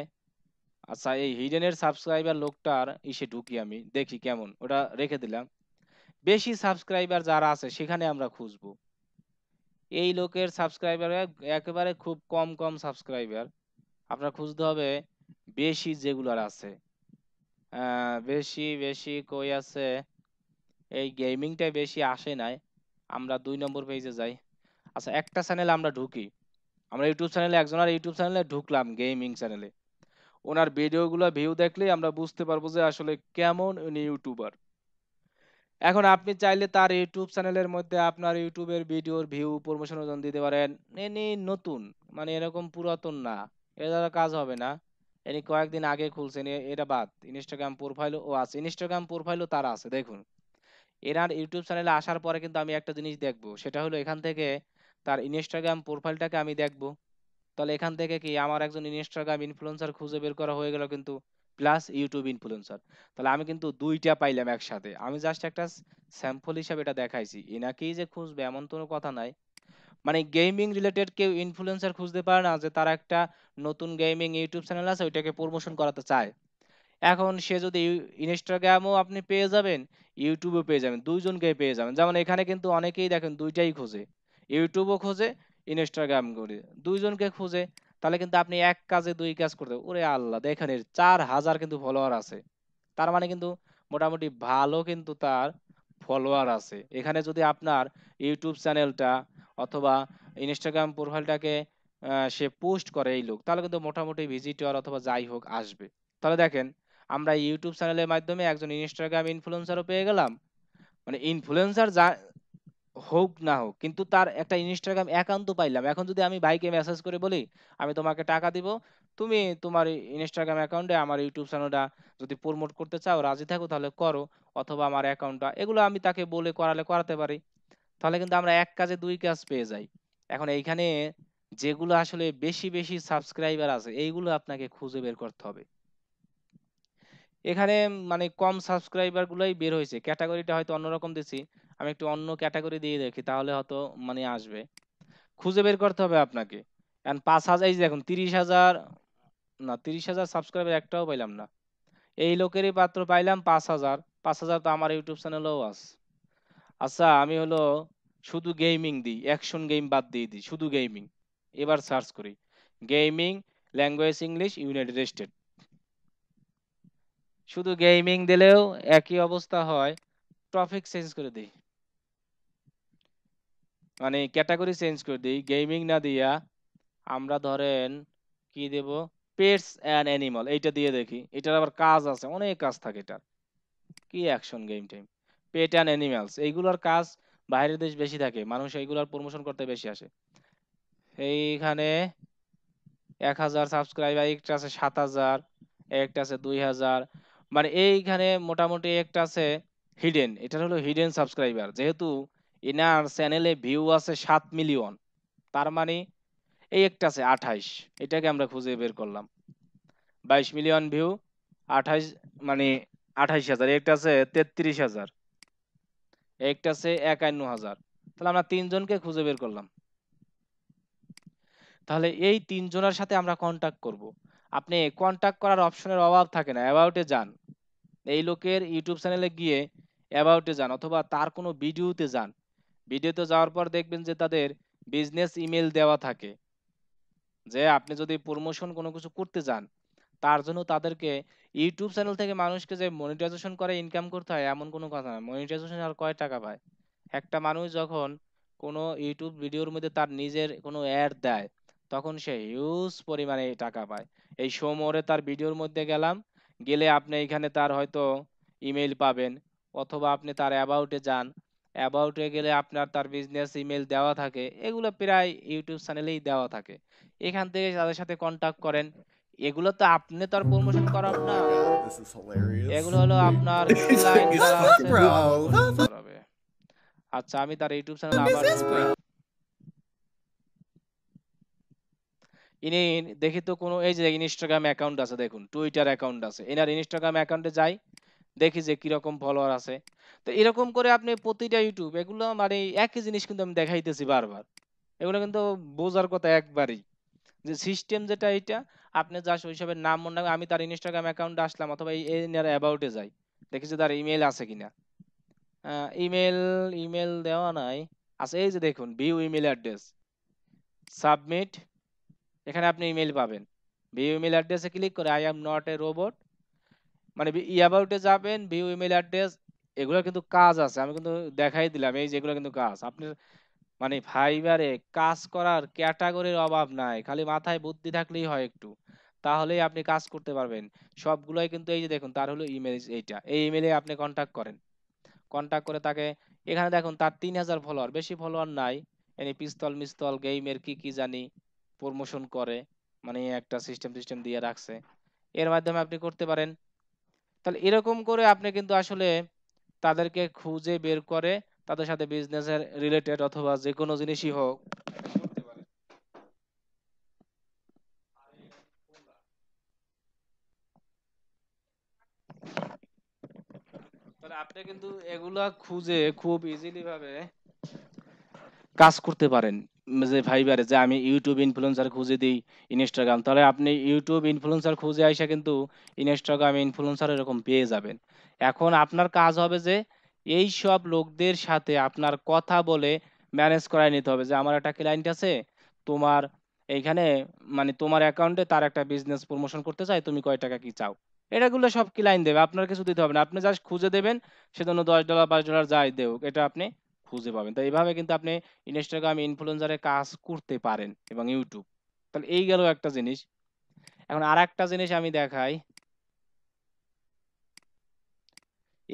আচ্ছা এই হিডেনের সাবস্ক্রাইবার লোকটার ইসে ঢুকি আমি দেখি কেমন ওটা রেখে দিলাম বেশি সাবস্ক্রাইবার যারা আছে সেখানে আমরা খুঁজবো এই লোকের সাবস্ক্রাইবার একেবারে খুব কম কম সাবস্ক্রাইবার আপনার খুঁজতে হবে বেশি যেগুলার আছে বেশি বেশি কই আছে এই গেমিংটা বেশি আসে নাই আমরা দুই নম্বর পেজে যাই আচ্ছা একটা চ্যানেল আমরা ঢুকি আমরা ইউটিউব চ্যানেলে একজনের ইউটিউব চ্যানেলে ঢুকলাম গেমিং চ্যানেলে ওনার ভিডিওগুলো ভিউ দেখলে আমরা বুঝতে পারবো যে আসলে কেমন উনি ইউটিউবার এখন আপনি চাইলে তার ইউটিউব চ্যানেলের মধ্যে আপনার ইউটিউবের ভিডিওর ভিউ প্রমোশন ওজন দিতে পারেন এনি নতুন মানে এরকম পুরাতন না এর দ্বারা কাজ হবে না এনি কয়েকদিন আগে খুলছেন এটা বাদ ইনস্টাগ্রাম প্রোফাইলও ও আছে ইনস্টাগ্রাম প্রোফাইলও তার আছে দেখুন এনার ইউটিউব চ্যানেলে আসার পরে কিন্তু আমি একটা জিনিস দেখব সেটা হলো এখান থেকে তার ইনস্টাগ্রাম প্রোফাইলটাকে আমি দেখব তাহলে এখান থেকে কি আমার একজন ইনস্টাগ্রাম ইনফ্লুয়েন্সার খুঁজে বের করা হয়ে গেল কিন্তু প্লাস ইউটিউব ইনফ্লুয়েন্সার তাহলে আমি কিন্তু দুইটা পাইলাম একসাথে আমি জাস্ট একটা স্যাম্পল হিসাবে এটা দেখাইছি এনাকেই যে খুঁজবে এমন কোনো কথা নাই মানে গেমিং রিলেটেড কেউ ইনফ্লুয়েন্সার খুঁজতে পারে না যে তার একটা নতুন গেমিং ইউটিউব চ্যানেল আছে ওইটাকে প্রমোশন করাতে চায় এখন সে যদি ইনস্টাগ্রামও আপনি পেয়ে যাবেন ইউটিউবে পেয়ে যাবেন দুইজনকে পেয়ে যাবেন যেমন এখানে কিন্তু অনেকেই দেখেন দুইটাই খোঁজে ইউটিউবও খোঁজে ইনস্টাগ্রাম করে দুইজনকে খোঁজে তাহলে কিন্তু আপনি এক কাজে দুই কাজ করতে ওরে আল্লাহ দেখেন এর চার হাজার কিন্তু ফলোয়ার আছে তার মানে কিন্তু মোটামুটি ভালো কিন্তু তার ফলোয়ার আছে এখানে যদি আপনার ইউটিউব চ্যানেলটা অথবা ইনস্টাগ্রাম প্রোফাইলটাকে সে পোস্ট করে এই লোক তাহলে কিন্তু মোটামুটি ভিজিটর অথবা যাই হোক আসবে তাহলে দেখেন আমরা ইউটিউব চ্যানেলের মাধ্যমে একজন ইনস্টাগ্রাম ইনফ্লুয়েন্সারও পেয়ে গেলাম মানে ইনফ্লুয়েন্সার যা হোক না হোক কিন্তু তার একটা ইনস্টাগ্রাম অ্যাকাউন্ট তো পাইলাম এখন যদি আমি ভাইকে মেসেজ করে বলি আমি তোমাকে টাকা দিব তুমি তোমার ইনস্টাগ্রাম অ্যাকাউন্টে আমার ইউটিউব চ্যানেলটা যদি প্রমোট করতে চাও রাজি থাকো তাহলে করো অথবা আমার অ্যাকাউন্টটা এগুলো আমি তাকে বলে করালে করাতে পারি তাহলে কিন্তু আমরা এক কাজে দুই কাজ পেয়ে যাই এখন এইখানে যেগুলো আসলে বেশি বেশি সাবস্ক্রাইবার আছে এইগুলো আপনাকে খুঁজে বের করতে হবে এখানে মানে কম সাবস্ক্রাইবার গুলোই বের হয়েছে ক্যাটাগরিটা হয়তো অন্যরকম দিছি আমি একটু অন্য ক্যাটাগরি দিয়ে দেখি তাহলে হয়তো মানে আসবে খুঁজে বের করতে হবে আপনাকে এন্ড পাঁচ হাজার এই দেখুন তিরিশ হাজার না তিরিশ হাজার সাবস্ক্রাইবার একটাও পাইলাম না এই লোকেরই পাত্র পাইলাম পাঁচ হাজার পাঁচ হাজার তো আমার ইউটিউব চ্যানেলেও আছে আচ্ছা আমি হলো শুধু গেমিং দিই অ্যাকশন গেম বাদ দিয়ে দিই শুধু গেমিং এবার সার্চ করি gaming language English United State শুধু গেমিং দিলেও একই অবস্থা হয় টপিক চেঞ্জ করে দিই মানে ক্যাটাগরি চেঞ্জ করে দিই গেমিং না দিয়া আমরা ধরেন কি দেব পেটস অ্যান্ড অ্যানিমাল এইটা দিয়ে দেখি এটার আবার কাজ আছে অনেক কাজ থাকে এটার কি action game time pet and animals এইগুলোর কাজ বাইরের দেশ বেশি থাকে মানুষ এইগুলোর প্রমোশন করতে বেশি আসে এইখানে এক হাজার সাবস্ক্রাইবার একটা আছে সাত হাজার একটা আছে দুই হাজার মানে এইখানে মোটামুটি একটা আছে হিডেন এটা হলো হিডেন সাবস্ক্রাইবার যেহেতু এনার চ্যানেলে ভিউ আছে সাত মিলিয়ন তার মানে এই একটা আছে আঠাইশ এটাকে আমরা খুঁজে বের করলাম বাইশ মিলিয়ন ভিউ আঠাইশ মানে আঠাইশ হাজার একটা আছে তেত্রিশ হাজার একটা আছে একান্ন হাজার তাহলে আমরা তিনজনকে খুঁজে বের করলাম তাহলে এই তিনজনের সাথে আমরা কন্ট্যাক্ট করব আপনি কন্ট্যাক্ট করার অপশনের অভাব থাকে না অ্যাবাউটে যান এই লোকের ইউটিউব চ্যানেলে গিয়ে অ্যাবাউটে যান অথবা তার কোনো ভিডিওতে যান ভিডিওতে যাওয়ার পর দেখবেন যে তাদের বিজনেস ইমেল দেওয়া থাকে যে আপনি যদি প্রমোশন কোনো কিছু করতে যান তার জন্য তাদেরকে ইউটিউব চ্যানেল থেকে মানুষকে যে মনিটাইজেশন করে ইনকাম করতে হয় এমন কোনো কথা না মনিটাইজেশন আর কয় টাকা পায় একটা মানুষ যখন কোনো ইউটিউব ভিডিওর মধ্যে তার নিজের কোনো অ্যাড দেয় তখন সে হিউজ পরিমাণে টাকা পায় এই শো মোরে তার ভিডিওর মধ্যে গেলাম গেলে আপনি এখানে তার হয়তো ইমেল পাবেন অথবা আপনি তার অ্যাবাউটে যান অ্যাবাউটে গেলে আপনার তার বিজনেস ইমেল দেওয়া থাকে এগুলো প্রায় ইউটিউব চ্যানেলেই দেওয়া থাকে এখান থেকে তাদের সাথে কন্ট্যাক্ট করেন এগুলো তো আপনি তার প্রমোশন করান না এগুলো হলো আপনার আচ্ছা আমি তার ইউটিউব চ্যানেল আবার ইনি দেখি তো কোনো এই যে ইনস্টাগ্রাম অ্যাকাউন্ট আছে দেখুন টুইটার অ্যাকাউন্ট আছে এনার ইনস্টাগ্রাম অ্যাকাউন্টে যাই দেখি যে কীরকম ফলোয়ার আছে তো এরকম করে আপনি প্রতিটা ইউটিউব এগুলো মানে একই জিনিস কিন্তু আমি দেখাইতেছি বারবার এগুলো কিন্তু বোঝার কথা একবারই যে সিস্টেম যেটা এটা আপনি যা ওই ওইসবের নাম মনে আমি তার ইনস্টাগ্রাম অ্যাকাউন্টে আসলাম অথবা এনার অ্যাবাউটে যাই দেখি যে তার ইমেল আছে কিনা ইমেল ইমেল দেওয়া নাই আচ্ছা এই যে দেখুন ভিউ ইমেল অ্যাড্রেস সাবমিট এখানে আপনি ইমেল পাবেন ভিউ ইমেল অ্যাড্রেসে ক্লিক করে I am not a robot মানে ইয়াবাউটে যাবেন ভিউ ইমেল অ্যাড্রেস এগুলো কিন্তু কাজ আছে আমি কিন্তু দেখাই দিলাম এই যেগুলো কিন্তু কাজ আপনি মানে ফাইবারে কাজ করার ক্যাটাগরির অভাব নাই খালি মাথায় বুদ্ধি থাকলেই হয় একটু তাহলেই আপনি কাজ করতে পারবেন সবগুলোই কিন্তু এই যে দেখুন তার হলো ইমেল এইটা এই ইমেলে আপনি কন্ট্যাক্ট করেন কন্ট্যাক্ট করে তাকে এখানে দেখুন তার তিন হাজার ফলোয়ার বেশি ফলোয়ার নাই এনে পিস্তল মিস্তল গেমের কি কি জানি প্রমোশন করে মানে একটা সিস্টেম সিস্টেম দিয়ে রাখছে এর মাধ্যমে আপনি করতে পারেন তাহলে এরকম করে আপনি কিন্তু আসলে তাদেরকে খুঁজে বের করে তাদের সাথে বিজনেসের রিলেটেড অথবা যে কোনো জিনিসই হোক আপনি কিন্তু এগুলা খুঁজে খুব ইজিলি ভাবে কাজ করতে পারেন যে ভাইবার যে আমি ইউটিউব ইনফ্লুয়েন্সার খুঁজে দিই ইনস্টাগ্রাম তাহলে আপনি ইউটিউব ইনফ্লুয়েন্সার খুঁজে আইসা কিন্তু ইনস্টাগ্রাম ইনফ্লুয়েন্সার এরকম পেয়ে যাবেন এখন আপনার কাজ হবে যে এই সব লোকদের সাথে আপনার কথা বলে ম্যানেজ করায় নিতে হবে যে আমার একটা ক্লায়েন্ট আছে তোমার এইখানে মানে তোমার অ্যাকাউন্টে তার একটা বিজনেস প্রমোশন করতে চাই তুমি কয় টাকা কি চাও এটাগুলো সব ক্লায়েন্ট দেবে আপনার কিছু দিতে হবে না আপনি জাস্ট খুঁজে দেবেন সেজন্য দশ ডলার পাঁচ ডলার যাই দেওক এটা আপনি খুঁজে পাবেন তো এইভাবে কিন্তু আপনি ইনস্টাগ্রাম ইনফ্লুয়েন্সারের কাজ করতে পারেন এবং ইউটিউব তাহলে এই গেল একটা জিনিস এখন আর একটা জিনিস আমি দেখাই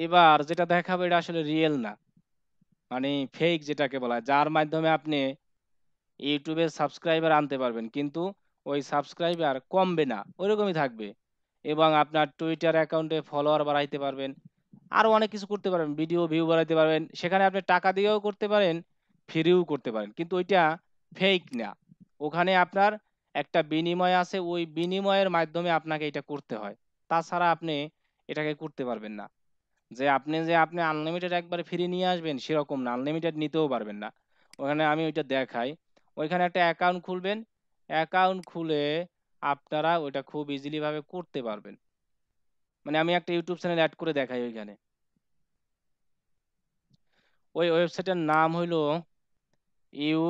এবার যেটা দেখাবো এটা আসলে রিয়েল না মানে ফেক যেটাকে বলা যার মাধ্যমে আপনি ইউটিউবে সাবস্ক্রাইবার আনতে পারবেন কিন্তু ওই সাবস্ক্রাইবার কমবে না ওইরকমই থাকবে এবং আপনার টুইটার অ্যাকাউন্টে ফলোয়ার বাড়াইতে পারবেন আরও অনেক কিছু করতে পারবেন ভিডিও ভিউ বাড়াইতে পারবেন সেখানে আপনি টাকা দিয়েও করতে পারেন ফ্রিও করতে পারেন কিন্তু ওইটা ফেক না ওখানে আপনার একটা বিনিময় আছে ওই বিনিময়ের মাধ্যমে আপনাকে এটা করতে হয় তাছাড়া আপনি এটাকে করতে পারবেন না যে আপনি যে আপনি আনলিমিটেড একবার ফ্রি নিয়ে আসবেন সেরকম না আনলিমিটেড নিতেও পারবেন না ওখানে আমি ওইটা দেখাই ওইখানে একটা অ্যাকাউন্ট খুলবেন অ্যাকাউন্ট খুলে আপনারা ওইটা খুব ইজিলিভাবে করতে পারবেন মানে আমি একটা ইউটিউব চ্যানেল অ্যাড করে দেখাই ওইখানে ওই ওয়েবসাইটের নাম হইল ইউ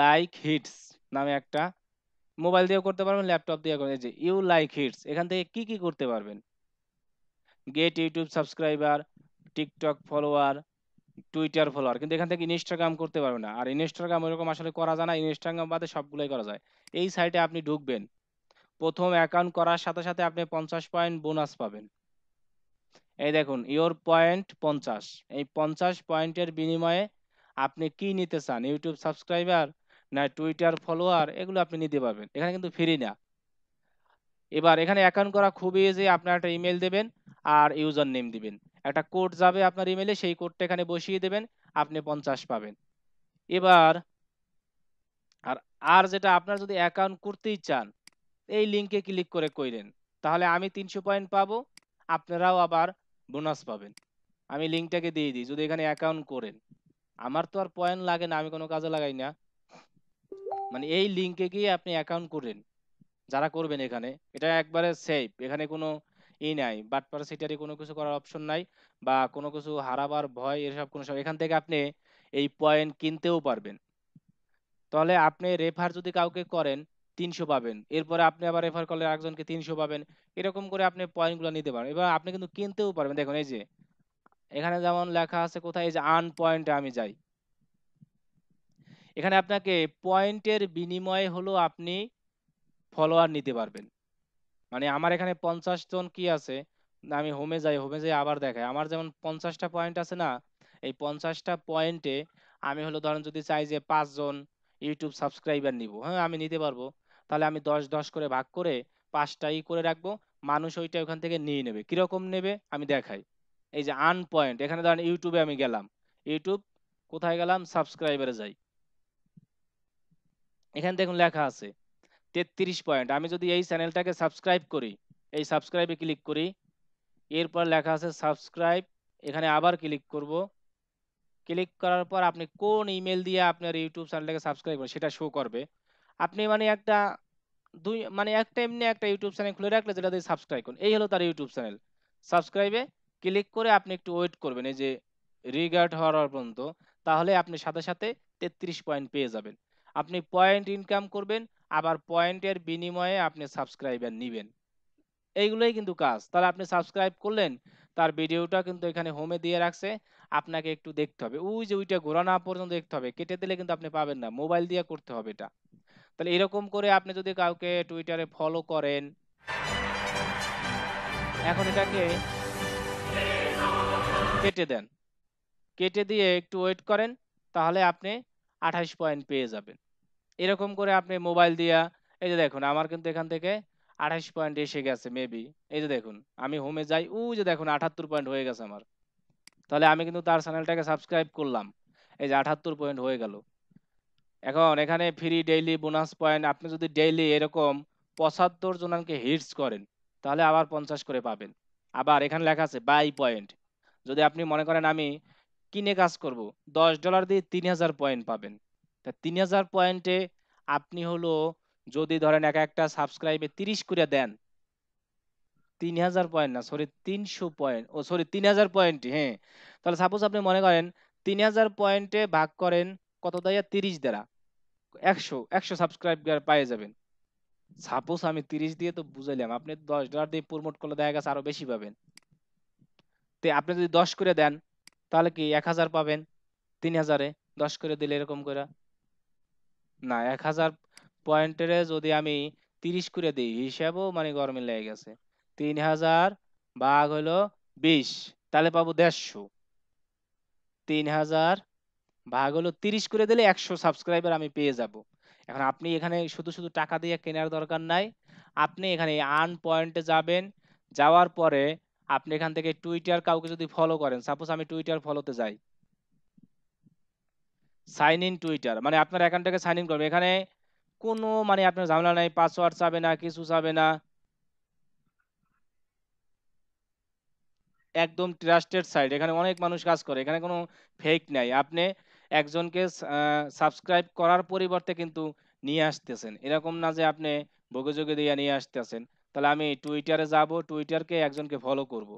লাইক হিটস নামে একটা মোবাইল দিয়ে করতে পারবেন ল্যাপটপ দিয়ে করতে যে ইউ লাইক হিটস এখান থেকে কি কি করতে পারবেন get YouTube subscriber TikTok follower Twitter follower কিন্তু এখান থেকে ইনস্টাগ্রাম করতে পারবেন না আর ইনস্টাগ্রাম ওইরকম আসলে করা যায় না ইনস্টাগ্রাম বাদে সবগুলোই করা যায় এই সাইটে আপনি ঢুকবেন প্রথম অ্যাকাউন্ট করার সাথে সাথে আপনি পঞ্চাশ পয়েন্ট বোনাস পাবেন এই দেখুন ইয়োর পয়েন্ট পঞ্চাশ এই পঞ্চাশ পয়েন্টের বিনিময়ে আপনি কি নিতে চান ইউটিউব সাবস্ক্রাইবার না টুইটার ফলোয়ার এগুলো আপনি নিতে পারবেন এখানে কিন্তু ফ্রি না এবার এখানে অ্যাকাউন্ট করা খুবই ইজি আপনার একটা ইমেল দেবেন আর ইউজার নেম দিবেন একটা কোড যাবে আপনার ইমেলে সেই কোডটা এখানে বসিয়ে দেবেন আপনি পঞ্চাশ পাবেন এবার আর আর যেটা আপনার যদি অ্যাকাউন্ট করতেই চান এই লিঙ্কে ক্লিক করে কইরেন তাহলে আমি তিনশো পয়েন্ট পাবো আপনারাও আবার বোনাস পাবেন আমি লিঙ্কটাকে দিয়ে দিই যদি এখানে অ্যাকাউন্ট করেন আমার তো আর পয়েন্ট লাগে না আমি কোনো কাজে লাগাই না মানে এই লিঙ্কে গিয়ে আপনি অ্যাকাউন্ট করেন যারা করবেন এখানে এটা একবারে সেফ এখানে কোনো ই নাই বাটপার সিটারি কোনো কিছু করার অপশন নাই বা কোনো কিছু হারাবার ভয় এসব কোনো সব এখান থেকে আপনি এই পয়েন্ট কিনতেও পারবেন তাহলে আপনি রেফার যদি কাউকে করেন তিনশো পাবেন এরপরে আপনি আবার রেফার করলে একজনকে তিনশো পাবেন এরকম করে আপনি পয়েন্টগুলো নিতে পারেন এবার আপনি কিন্তু কিনতেও পারবেন দেখুন এই যে এখানে যেমন লেখা আছে কোথায় এই যে আর্ন পয়েন্টে আমি যাই এখানে আপনাকে পয়েন্টের বিনিময়ে হলো আপনি ফলোয়ার নিতে পারবেন মানে আমার এখানে পঞ্চাশ জন কি আছে আমি হোমে যাই হোমে যাই আবার দেখাই আমার যেমন পঞ্চাশটা পয়েন্ট আছে না এই পঞ্চাশটা পয়েন্টে আমি হলো ধরেন যদি চাই যে পাঁচজন ইউটিউব সাবস্ক্রাইবার নিব হ্যাঁ আমি নিতে পারবো তাহলে আমি দশ দশ করে ভাগ করে পাঁচটাই করে রাখবো মানুষ ওইটা ওখান থেকে নিয়ে নেবে কিরকম নেবে আমি দেখাই এই যে আন পয়েন্ট এখানে ধরেন ইউটিউবে আমি গেলাম ইউটিউব কোথায় গেলাম সাবস্ক্রাইবারে যাই এখানে দেখুন লেখা আছে তেত্রিশ পয়েন্ট আমি যদি এই চ্যানেলটাকে সাবস্ক্রাইব করি এই সাবস্ক্রাইবে ক্লিক করি এরপর লেখা আছে সাবস্ক্রাইব এখানে আবার ক্লিক করব ক্লিক করার পর আপনি কোন ইমেল দিয়ে আপনার ইউটিউব চ্যানেলটাকে সাবস্ক্রাইব করেন সেটা শো করবে আপনি মানে একটা দুই মানে একটা এমনি একটা ইউটিউব চ্যানেল খুলে রাখলে যেটা দিয়ে সাবস্ক্রাইব করুন এই হলো তার ইউটিউব চ্যানেল সাবস্ক্রাইবে ক্লিক করে আপনি একটু ওয়েট করবেন এই যে রিগার্ড হওয়ার পর্যন্ত তাহলে আপনি সাথে সাথে তেত্রিশ পয়েন্ট পেয়ে যাবেন আপনি পয়েন্ট ইনকাম করবেন আবার পয়েন্টের বিনিময়ে আপনি সাবস্ক্রাইবার নেবেন এইগুলোই কিন্তু কাজ তাহলে আপনি সাবস্ক্রাইব করলেন তার ভিডিওটা কিন্তু এখানে হোমে দিয়ে রাখছে আপনাকে একটু দেখতে হবে ওই যে ওইটা ঘোরা না পর্যন্ত দেখতে হবে কেটে দিলে কিন্তু আপনি পাবেন না মোবাইল দিয়ে করতে হবে এটা তাহলে এরকম করে আপনি যদি কাউকে টুইটারে ফলো করেন এখন এটাকে কেটে দেন কেটে দিয়ে একটু ওয়েট করেন তাহলে আপনি আঠাশ পয়েন্ট পেয়ে যাবেন এরকম করে আপনি মোবাইল দিয়া এই যে দেখুন আমার কিন্তু এখান থেকে আঠাশ পয়েন্ট এসে গেছে মেবি এই যে দেখুন আমি হোমে যাই উ যে দেখুন আঠাত্তর পয়েন্ট হয়ে গেছে আমার তাহলে আমি কিন্তু তার চ্যানেলটাকে সাবস্ক্রাইব করলাম এই যে আঠাত্তর পয়েন্ট হয়ে গেল এখন এখানে ফ্রি ডেইলি বোনাস পয়েন্ট আপনি যদি ডেইলি এরকম পঁচাত্তর জনানকে হিটস করেন তাহলে আবার পঞ্চাশ করে পাবেন আবার এখানে লেখা আছে বাই পয়েন্ট যদি আপনি মনে করেন আমি কিনে কাজ করব দশ ডলার দিয়ে তিন হাজার পয়েন্ট পাবেন তা তিন হাজার পয়েন্টে আপনি হলো যদি ধরেন এক একটা সাবস্ক্রাইবে তিরিশ করে দেন তিন হাজার পয়েন্ট না সরি তিনশো পয়েন্ট ও সরি তিন হাজার পয়েন্ট হ্যাঁ তাহলে সাপোজ আপনি মনে করেন তিন হাজার পয়েন্টে ভাগ করেন কত দেয়া তিরিশ দ্বারা একশো একশো সাবস্ক্রাইবার পায়ে যাবেন সাপোজ আমি তিরিশ দিয়ে তো বুঝাইলাম আপনি দশ ডলার দিয়ে প্রমোট করলে দেখা গেছে আরো বেশি পাবেন তো আপনি যদি দশ করে দেন তাহলে কি এক হাজার পাবেন তিন হাজারে দশ করে দিলে এরকম করে না এক হাজার পয়েন্টের যদি আমি তিরিশ করে দিই হিসাবও মানে গরমে লেগে গেছে তিন হাজার ভাগ হলো বিশ তাহলে পাবো দেড়শো তিন হাজার ভাগ হলো তিরিশ করে দিলে একশো সাবস্ক্রাইবার আমি পেয়ে যাব এখন আপনি এখানে শুধু শুধু টাকা দিয়ে কেনার দরকার নাই আপনি এখানে আর্ন পয়েন্টে যাবেন যাওয়ার পরে আপনি এখান থেকে টুইটার কাউকে যদি ফলো করেন সাপোজ আমি টুইটার ফলোতে যাই সাইন ইন টুইটার মানে আপনার অ্যাকাউন্টটাকে সাইন ইন করবেন এখানে কোনো মানে আপনার ঝামেলা নাই পাসওয়ার্ড চাবে না কিছু চাবে না একদম ট্রাস্টেড সাইট এখানে অনেক মানুষ কাজ করে এখানে কোনো ফেক নাই আপনি একজনকে সাবস্ক্রাইব করার পরিবর্তে কিন্তু নিয়ে আসতেছেন এরকম না যে আপনি বগেযোগে দিয়ে নিয়ে আসতেছেন তাহলে আমি টুইটারে যাব টুইটারকে একজনকে ফলো করব।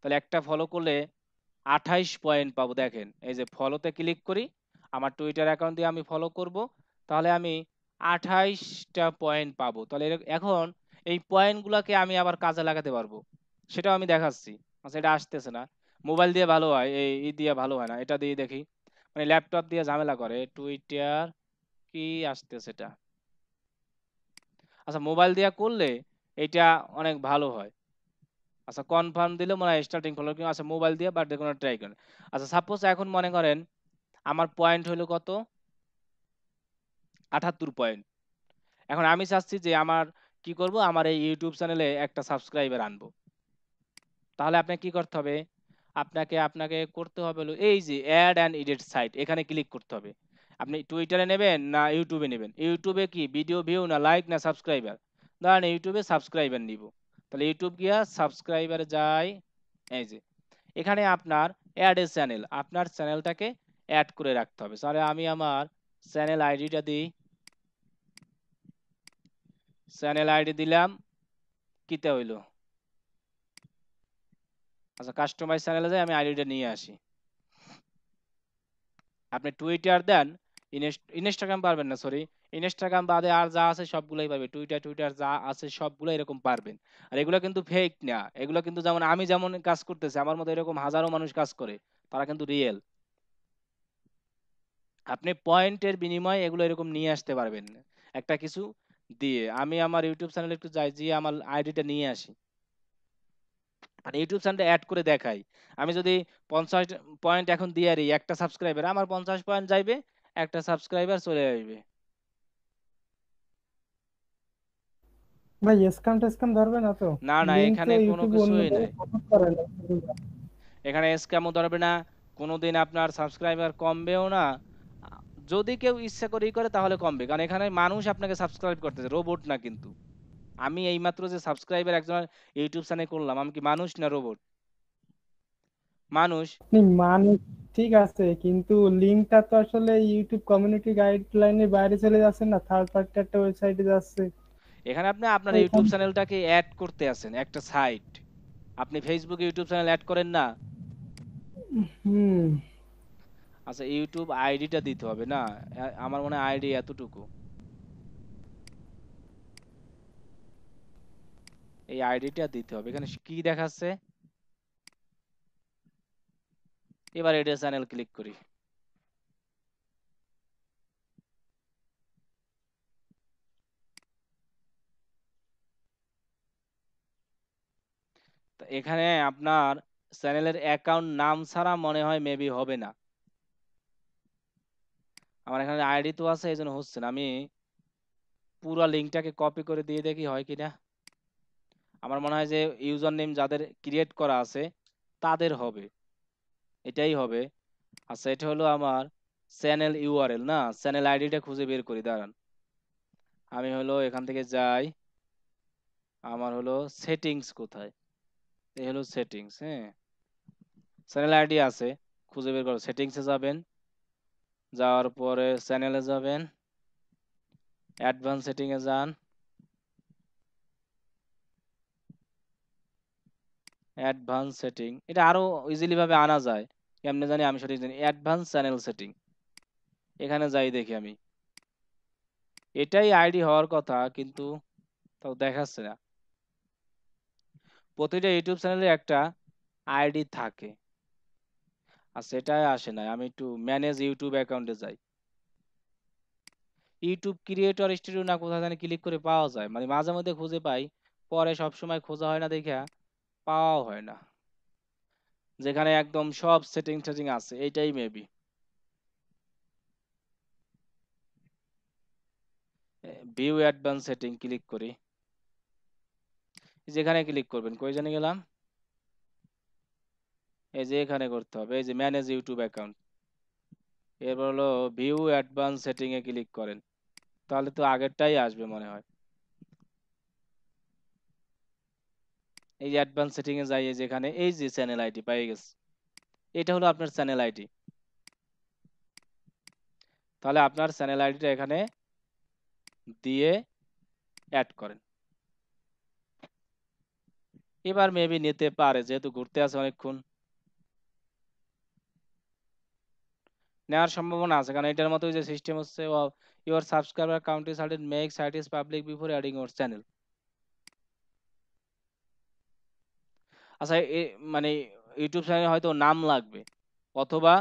তাহলে একটা ফলো করলে আঠাইশ পয়েন্ট পাবো দেখেন এই যে ফলোতে ক্লিক করি আমার টুইটার অ্যাকাউন্ট দিয়ে আমি ফলো করব তাহলে আমি আঠাইশটা পয়েন্ট পাবো তাহলে এখন এই পয়েন্টগুলোকে আমি আবার কাজে লাগাতে পারবো সেটাও আমি দেখাচ্ছি আচ্ছা এটা আসতেছে না মোবাইল দিয়ে ভালো হয় এই ই দিয়ে ভালো হয় না এটা দিয়ে দেখি মানে ল্যাপটপ দিয়ে ঝামেলা করে টুইটার কি আসতে সেটা আচ্ছা মোবাইল দিয়ে করলে এটা অনেক ভালো হয় আচ্ছা কনফার্ম দিলে মনে হয় স্টার্টিং ফলোয়ার কিন্তু আচ্ছা মোবাইল দিয়ে বার্থডে কোনো ট্রাই করেন আচ্ছা সাপোজ এখন মনে করেন আমার পয়েন্ট হলো কত আঠাত্তর পয়েন্ট এখন আমি চাচ্ছি যে আমার কি করব আমার এই ইউটিউব চ্যানেলে একটা সাবস্ক্রাইবার আনবো তাহলে আপনাকে কি করতে হবে আপনাকে আপনাকে করতে হবে হলো এই যে অ্যাড অ্যান্ড এডিট সাইট এখানে ক্লিক করতে হবে আপনি টুইটারে নেবেন না ইউটিউবে নেবেন ইউটিউবে কি ভিডিও ভিউ না লাইক না সাবস্ক্রাইবার ধরেন ইউটিউবে সাবস্ক্রাইবার নিব তাহলে ইউটিউব গিয়া সাবস্ক্রাইবারে যাই এই যে এখানে আপনার অ্যাড এ চ্যানেল আপনার চ্যানেলটাকে অ্যাড করে রাখতে হবে তাহলে আমি আমার চ্যানেল আইডিটা দিই চ্যানেল আইডি দিলাম কিতে হইলো আচ্ছা কাস্টমাইজ চ্যানেলে যাই আমি আইডিটা নিয়ে আসি আপনি টুইটার দেন ইনস্টাগ্রাম পারবেন না সরি ইনস্টাগ্রাম বাদে আর যা আছে সবগুলোই পাবে টুইটার টুইটার যা আছে সবগুলো এরকম পারবেন আর এগুলো কিন্তু ফেক না এগুলো কিন্তু যেমন আমি যেমন কাজ করতেছি আমার মতো এরকম হাজারো মানুষ কাজ করে তারা কিন্তু রিয়েল আপনি পয়েন্টের বিনিময়ে এগুলো এরকম নিয়ে আসতে পারবেন একটা কিছু দিয়ে আমি আমার ইউটিউব চ্যানেলে একটু যাই যে আমার আইডিটা নিয়ে আসি মানে ইউটিউব চ্যানেলটা অ্যাড করে দেখাই আমি যদি পঞ্চাশ পয়েন্ট এখন দিয়ে দিই একটা সাবস্ক্রাইবার আমার পঞ্চাশ পয়েন্ট যাইবে একটা সাবস্ক্রাইবার চলে আসবে না না এখানে কোনো কিছুই নেই এখানে স্ক্যামও ধরবে না কোনোদিন আপনার সাবস্ক্রাইবার কমবেও না যদি কেউ ইচ্ছা করেই করে তাহলে কমবে কারণ এখানে মানুষ আপনাকে সাবস্ক্রাইব করতেছে রোবট না কিন্তু আমি এইমাত্র যে সাবস্ক্রাইবার একজন ইউটিউব চ্যানেল করলাম আমি কি মানুষ না রোবট মানুষ মানুষ ঠিক আছে কিন্তু লিংকটা তো আসলে ইউটিউব কমিউনিটি গাইডলাইনের বাইরে চলে যাচ্ছে না থার্ড পার্টি একটা ওয়েবসাইটে যাচ্ছে এখানে আপনি আপনার ইউটিউব চ্যানেলটাকে অ্যাড করতে আছেন একটা সাইট আপনি ফেসবুক ইউটিউব চ্যানেল অ্যাড করেন না হুম আচ্ছা ইউটিউব আইডিটা দিতে হবে না আমার মনে হয় আইডি এতটুকু এই আইডিটা দিতে হবে এখানে কি দেখাচ্ছে এবার এডিয়া চ্যানেল ক্লিক করি এখানে আপনার চ্যানেলের অ্যাকাউন্ট নাম ছাড়া মনে হয় মেবি হবে না আমার এখানে আইডি তো আছে এই জন্য হচ্ছে না আমি পুরো লিঙ্কটাকে কপি করে দিয়ে দেখি হয় কিনা আমার মনে হয় যে ইউজার নেম যাদের ক্রিয়েট করা আছে তাদের হবে এটাই হবে আচ্ছা এটা হলো আমার চ্যানেল ইউআরএল না চ্যানেল আইডিটা খুঁজে বের করি দাঁড়ান আমি হলো এখান থেকে যাই আমার হলো সেটিংস কোথায় এই হলো সেটিংস হ্যাঁ চ্যানেল আইডি আছে খুঁজে বের করো সেটিংসে যাবেন যাওয়ার পরে চ্যানেলে যাবেন অ্যাডভান্স সেটিংয়ে যান অ্যাডভান্স সেটিং এটা আরো ইজিলি ভাবে আনা যায় কেমনে জানি আমি সঠিক জানি অ্যাডভান্স চ্যানেল সেটিং এখানে যাই দেখি আমি এটাই আইডি হওয়ার কথা কিন্তু তাও দেখাচ্ছে না প্রতিটা ইউটিউব চ্যানেলে একটা আইডি থাকে আর সেটাই আসে না আমি একটু ম্যানেজ ইউটিউব অ্যাকাউন্টে যাই ইউটিউব ক্রিয়েটর স্টুডিও না কোথায় জানি ক্লিক করে পাওয়া যায় মানে মাঝে মধ্যে খুঁজে পাই পরে সবসময় খোঁজা হয় না দেখে পাওয়া হয় না যেখানে একদম সব সেটিং টেটিং আছে এইটাই maybe view advance setting click করি যেখানে ক্লিক করবেন কই জানে গেলাম এই যে এখানে করতে হবে এই যে ম্যানেজ ইউটিউব অ্যাকাউন্ট এরপর হলো ভিউ অ্যাডভান্স সেটিং এ ক্লিক করেন তাহলে তো আগেরটাই আসবে মনে হয় এই যে অ্যাডভান্স সেটিং এ যাই যেখানে এই যে চ্যানেল আইডি পেয়ে গেছে এটা হলো আপনার চ্যানেল আইডি তাহলে আপনার চ্যানেল আইডিটা এখানে দিয়ে অ্যাড করেন এবার মেবি নিতে পারে যেহেতু ঘুরতে আছে অনেকক্ষণ নেওয়ার সম্ভাবনা আছে কারণ এটার মতো যে সিস্টেম হচ্ছে your subscriber county is make site public before adding your channel আচ্ছা মানে ইউটিউব চ্যানেলে হয়তো নাম লাগবে অথবা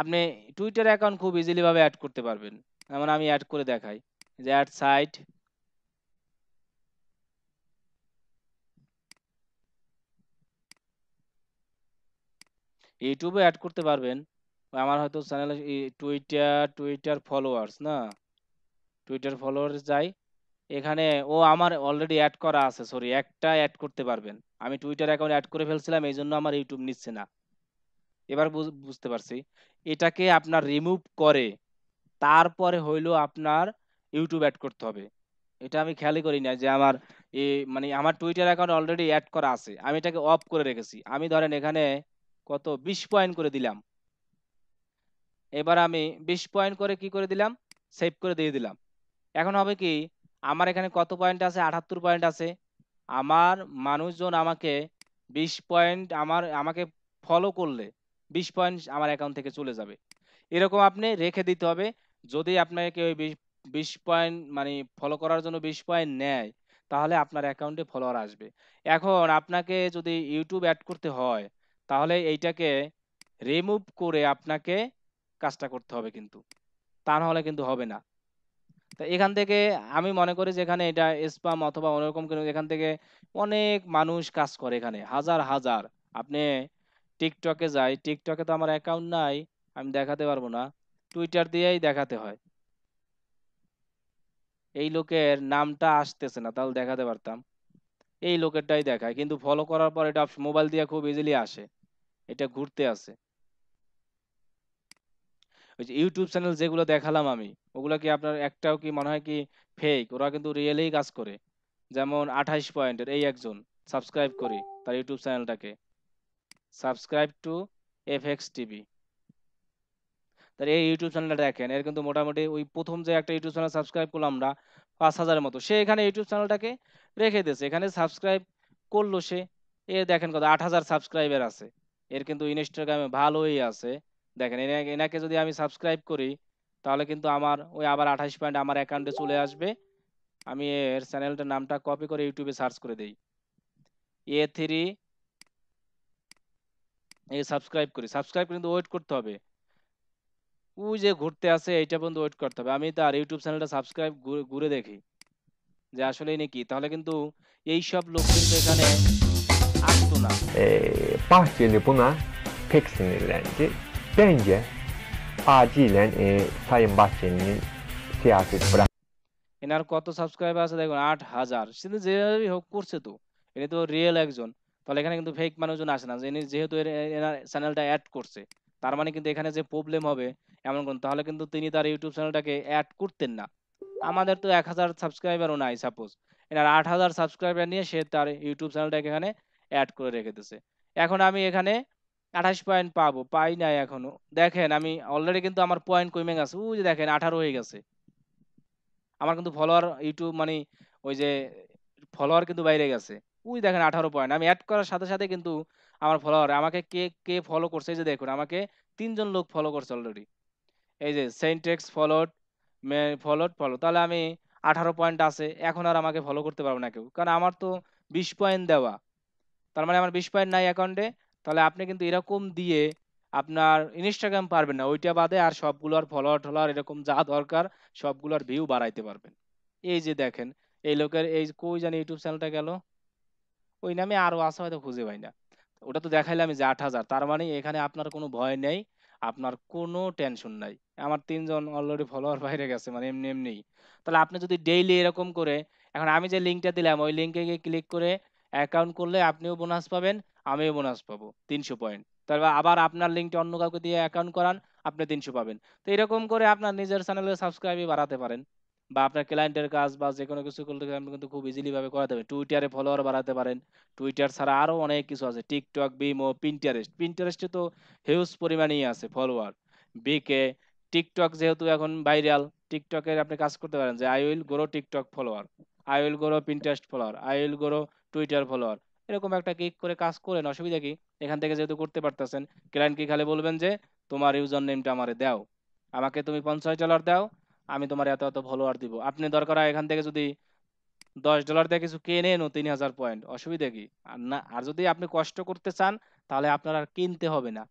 আপনি টুইটার অ্যাকাউন্ট খুব ইজিলি ভাবে অ্যাড করতে পারবেন যেমন আমি অ্যাড করে দেখাই যে অ্যাড সাইট ইউটিউবে অ্যাড করতে পারবেন আমার হয়তো চ্যানেল টুইটার টুইটার ফলোয়ার্স না টুইটার ফলোয়ার্স যাই এখানে ও আমার অলরেডি অ্যাড করা আছে সরি একটা অ্যাড করতে পারবেন আমি টুইটার অ্যাকাউন্ট অ্যাড করে ফেলছিলাম এই জন্য আমার ইউটিউব নিচ্ছে না এবার বুঝতে পারছি এটাকে আপনার রিমুভ করে তারপরে হইলো আপনার ইউটিউব অ্যাড করতে হবে এটা আমি খেয়ালই করি না যে আমার এ মানে আমার টুইটার অ্যাকাউন্ট অলরেডি অ্যাড করা আছে আমি এটাকে অফ করে রেখেছি আমি ধরেন এখানে কত বিশ পয়েন্ট করে দিলাম এবার আমি বিশ পয়েন্ট করে কি করে দিলাম সেভ করে দিয়ে দিলাম এখন হবে কি আমার এখানে কত পয়েন্ট আছে আটাত্তর পয়েন্ট আছে আমার মানুষজন আমাকে বিশ পয়েন্ট আমার আমাকে ফলো করলে বিশ পয়েন্ট আমার অ্যাকাউন্ট থেকে চলে যাবে এরকম আপনি রেখে দিতে হবে যদি আপনাকে ওই বিশ পয়েন্ট মানে ফলো করার জন্য বিশ পয়েন্ট নেয় তাহলে আপনার অ্যাকাউন্টে ফলোয়ার আসবে এখন আপনাকে যদি ইউটিউব অ্যাড করতে হয় তাহলে এইটাকে রিমুভ করে আপনাকে কাজটা করতে হবে কিন্তু তা না হলে কিন্তু হবে না তো এখান থেকে আমি মনে করি যে এখানে এটা স্পাম অথবা অন্যরকম কোনো এখান থেকে অনেক মানুষ কাজ করে এখানে হাজার হাজার আপনি টিকটকে যাই টিকটকে তো আমার অ্যাকাউন্ট নাই আমি দেখাতে পারবো না টুইটার দিয়েই দেখাতে হয় এই লোকের নামটা আসতেছে না তাহলে দেখাতে পারতাম এই লোকেরটাই দেখায় কিন্তু ফলো করার পর এটা মোবাইল দিয়ে খুব ইজিলি আসে এটা ঘুরতে আসে ওই যে ইউটিউব চ্যানেল যেগুলো দেখালাম আমি ওগুলো কি আপনার একটাও কি মনে হয় কি ফেক ওরা কিন্তু রিয়েলেই কাজ করে যেমন আঠাইশ পয়েন্টের এই একজন সাবস্ক্রাইব করি তার ইউটিউব চ্যানেলটাকে subscribe to F X TV তার এই ইউটিউব চ্যানেলটা দেখেন এর কিন্তু মোটামুটি ওই প্রথম যে একটা ইউটিউব চ্যানেল সাবস্ক্রাইব করলাম আমরা পাঁচ হাজারের মতো সে এখানে ইউটিউব চ্যানেলটাকে রেখে দিয়েছে এখানে সাবস্ক্রাইব করলো সে এ দেখেন কত আট হাজার সাবস্ক্রাইবার আছে এর কিন্তু ইনস্টাগ্রামে ভালোই আছে দেখেন এনাকে যদি আমি সাবস্ক্রাইব করি তাহলে কিন্তু আমার ওই আবার আঠাশ পয়েন্ট আমার অ্যাকাউন্টে চলে আসবে আমি এর চ্যানেলটার নামটা কপি করে ইউটিউবে সার্চ করে দিই এ থ্রি এই সাবস্ক্রাইব করি সাবস্ক্রাইব কিন্তু ওয়েট করতে হবে ও যে ঘুরতে আছে এইটা পর্যন্ত ওয়েট করতে হবে আমি তার ইউটিউব চ্যানেলটা সাবস্ক্রাইব ঘুরে দেখি যে আসলে নাকি তাহলে কিন্তু এই সব লোক কিন্তু এখানে আসতো না পাঁচ জেনে পোনা ফিক্স নিলেন Bence acilen e, Sayın Bahçeli'nin siyaset bırak. এনার কত সাবস্ক্রাইবার আছে দেখুন আট হাজার কিন্তু যেভাবেই হোক করছে তো এটা তো রিয়েল একজন তাহলে এখানে কিন্তু ফেক মানুষজন আসে না যিনি যেহেতু এনার চ্যানেলটা অ্যাড করছে তার মানে কিন্তু এখানে যে প্রবলেম হবে এমন কোন তাহলে কিন্তু তিনি তার ইউটিউব চ্যানেলটাকে অ্যাড করতেন না আমাদের তো এক হাজার সাবস্ক্রাইবারও নাই সাপোজ এনার আট হাজার সাবস্ক্রাইবার নিয়ে সে তার ইউটিউব চ্যানেলটাকে এখানে অ্যাড করে রেখে দিছে এখন আমি এখানে আঠাশ পয়েন্ট পাবো পাই নাই এখনো দেখেন আমি অলরেডি কিন্তু আমার পয়েন্ট কমে গেছে ওই যে দেখেন আঠারো হয়ে গেছে আমার কিন্তু ফলোয়ার ইউটিউব মানে ওই যে ফলোয়ার কিন্তু বাইরে গেছে ওই দেখেন আঠারো পয়েন্ট আমি অ্যাড করার সাথে সাথে কিন্তু আমার ফলোয়ার আমাকে কে কে ফলো করছে এই যে দেখুন আমাকে তিনজন লোক ফলো করছে অলরেডি এই যে সেন্টেক্স ফলোড ফলোড ফলো তাহলে আমি আঠারো পয়েন্ট আছে এখন আর আমাকে ফলো করতে পারবো না কেউ কারণ আমার তো বিশ পয়েন্ট দেওয়া তার মানে আমার বিশ পয়েন্ট নাই অ্যাকাউন্টে তাহলে আপনি কিন্তু এরকম দিয়ে আপনার ইনস্টাগ্রাম পারবেন না ওইটা বাদে আর সবগুলোর ফলোয়ার টলোয়ার এরকম যা দরকার সবগুলোর ভিউ বাড়াইতে পারবেন এই যে দেখেন এই লোকের এই কই জানি ইউটিউব চ্যানেলটা গেল ওই নামে আরও আসা হয়তো খুঁজে পাই না ওটা তো দেখাইলাম যে আট হাজার তার মানে এখানে আপনার কোনো ভয় নেই আপনার কোনো টেনশন নাই আমার তিনজন অলরেডি ফলোয়ার বাইরে গেছে মানে এমনি এমনি তাহলে আপনি যদি ডেইলি এরকম করে এখন আমি যে লিঙ্কটা দিলাম ওই লিঙ্কে গিয়ে ক্লিক করে অ্যাকাউন্ট করলে আপনিও বোনাস পাবেন আমি বোনাস পাবো তিনশো পয়েন্ট তারপর আবার আপনার লিঙ্কটা অন্য কাউকে দিয়ে অ্যাকাউন্ট করান আপনি তিনশো পাবেন তো এরকম করে আপনার নিজের চ্যানেলের সাবস্ক্রাইবই বাড়াতে পারেন বা আপনার ক্লায়েন্টের কাজ বা যে কোনো কিছু করতে আপনি কিন্তু খুব ইজিলিভাবে করাতে পারেন টুইটারে ফলোয়ার বাড়াতে পারেন টুইটার ছাড়া আরও অনেক কিছু আছে টিকটক বিমো পিন্টারেস্ট পিন্টারেস্টে তো হিউজ পরিমাণেই আছে ফলোয়ার বিকে টিকটক যেহেতু এখন ভাইরাল টিকটকের আপনি কাজ করতে পারেন যে I will grow TikTok follower I will grow Pinterest follower I will grow Twitter follower এরকম একটা ক্লিক করে কাজ করেন অসুবিধা কি এখান থেকে যেহেতু করতে পারতেছেন ক্লায়েন্টকে খালি বলবেন যে তোমার ইউজার নেমটা আমারে দাও আমাকে তুমি পঞ্চাশ ডলার দাও আমি তোমার এত এত ফলোয়ার দিব আপনি দরকার হয় এখান থেকে যদি দশ ডলার দিয়ে কিছু কেনেন তিন হাজার পয়েন্ট অসুবিধা কি আর না আর যদি আপনি কষ্ট করতে চান তাহলে আপনার আর কিনতে হবে না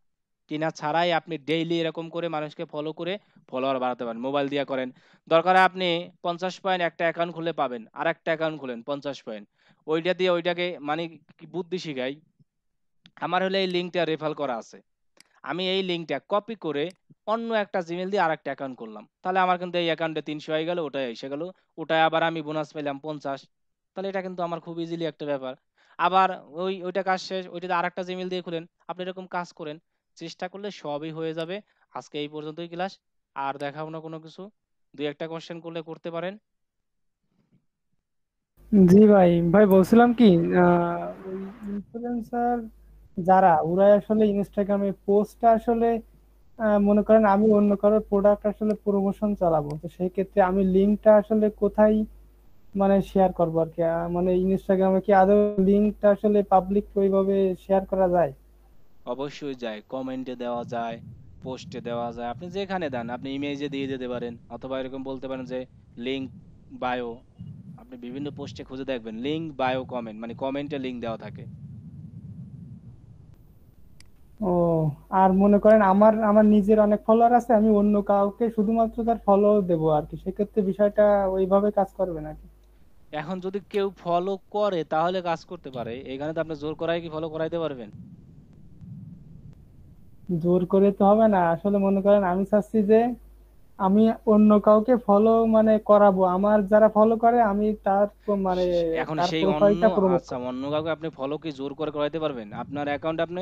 কিনা ছাড়াই আপনি ডেইলি এরকম করে মানুষকে ফলো করে ফলোয়ার বাড়াতে পারেন মোবাইল দিয়ে করেন দরকার আপনি পঞ্চাশ পয়েন্ট একটা অ্যাকাউন্ট খুলে পাবেন আর একটা অ্যাকাউন্ট খুলেন পঞ্চাশ পয়েন্ট ওইটা দিয়ে ওইটাকে মানে বুদ্ধি শিখাই আমার হলে এই লিঙ্কটা রেফার করা আছে আমি এই লিঙ্কটা কপি করে অন্য একটা জিমেল দিয়ে আরেকটা অ্যাকাউন্ট করলাম তাহলে আমার কিন্তু এই অ্যাকাউন্টে তিনশো হয়ে গেল ওটাই এসে গেল ওটাই আবার আমি বোনাস পেলাম পঞ্চাশ তাহলে এটা কিন্তু আমার খুব ইজিলি একটা ব্যাপার আবার ওই ওইটা কাজ শেষ ওইটাতে আরেকটা জিমেল দিয়ে খুলেন আপনি এরকম কাজ করেন চেষ্টা করলে সবই হয়ে যাবে আজকে এই পর্যন্তই ক্লাস আর দেখাবো না কোনো কিছু দুই একটা কোশ্চেন করলে করতে পারেন জি ভাই ভাই বলছিলাম কি আহ, ইনফ্লুয়েন্সার যারা ওরা আসলে ইনস্টাগ্রামে পোস্ট আসলে আহ, মনে করেন আমি অন্য কারোর প্রোডাক্ট আসলে প্রমোশন চালাবো তো সেই ক্ষেত্রে আমি লিঙ্কটা আসলে কোথায় মানে শেয়ার করবো আর কি মানে ইনস্টাগ্রামে কি আদৌ লিঙ্কটা আসলে পাবলিক ওইভাবে শেয়ার করা যায় অবশ্যই যায় কমেন্টে দেওয়া যায় পোস্টে দেওয়া যায় আপনি যেখানে দেন আপনি ইমেজে দিয়ে দিতে পারেন অথবা এরকম বলতে পারেন যে লিংক বায়ো আপনি বিভিন্ন পোস্টে খুঁজে দেখবেন লিংক বায়ো কমেন্ট মানে কমেন্টে লিংক দেওয়া থাকে ও আর মনে করেন আমার আমার নিজের অনেক ফলোয়ার আছে আমি অন্য কাউকে শুধুমাত্র তার ফলো দেব আর কি সেক্ষেত্রে বিষয়টা ওইভাবে কাজ করবে নাকি এখন যদি কেউ ফলো করে তাহলে কাজ করতে পারে এখানে তো আপনি জোর করায় কি ফলো করাইতে পারবেন জোর করে তো হবে না আসলে মনে করেন আমি চাচ্ছি যে আমি অন্য কাউকে ফলো মানে করাবো আমার যারা ফলো করে আমি তার মানে এখন সেই অন্য আচ্ছা অন্য কাউকে আপনি ফলো কি জোর করে করাইতে পারবেন আপনার অ্যাকাউন্ট আপনি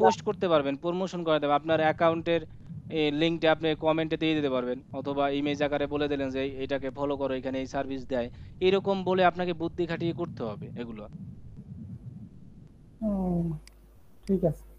পোস্ট করতে পারবেন প্রমোশন করাতে পারবেন আপনার অ্যাকাউন্টের লিঙ্কটা আপনি কমেন্টে দিয়ে দিতে পারবেন অথবা ইমেজ আকারে বলে দিলেন যে এটাকে ফলো করো এখানে এই সার্ভিস দেয় এরকম বলে আপনাকে বুদ্ধি খাটিয়ে করতে হবে এগুলো ঠিক আছে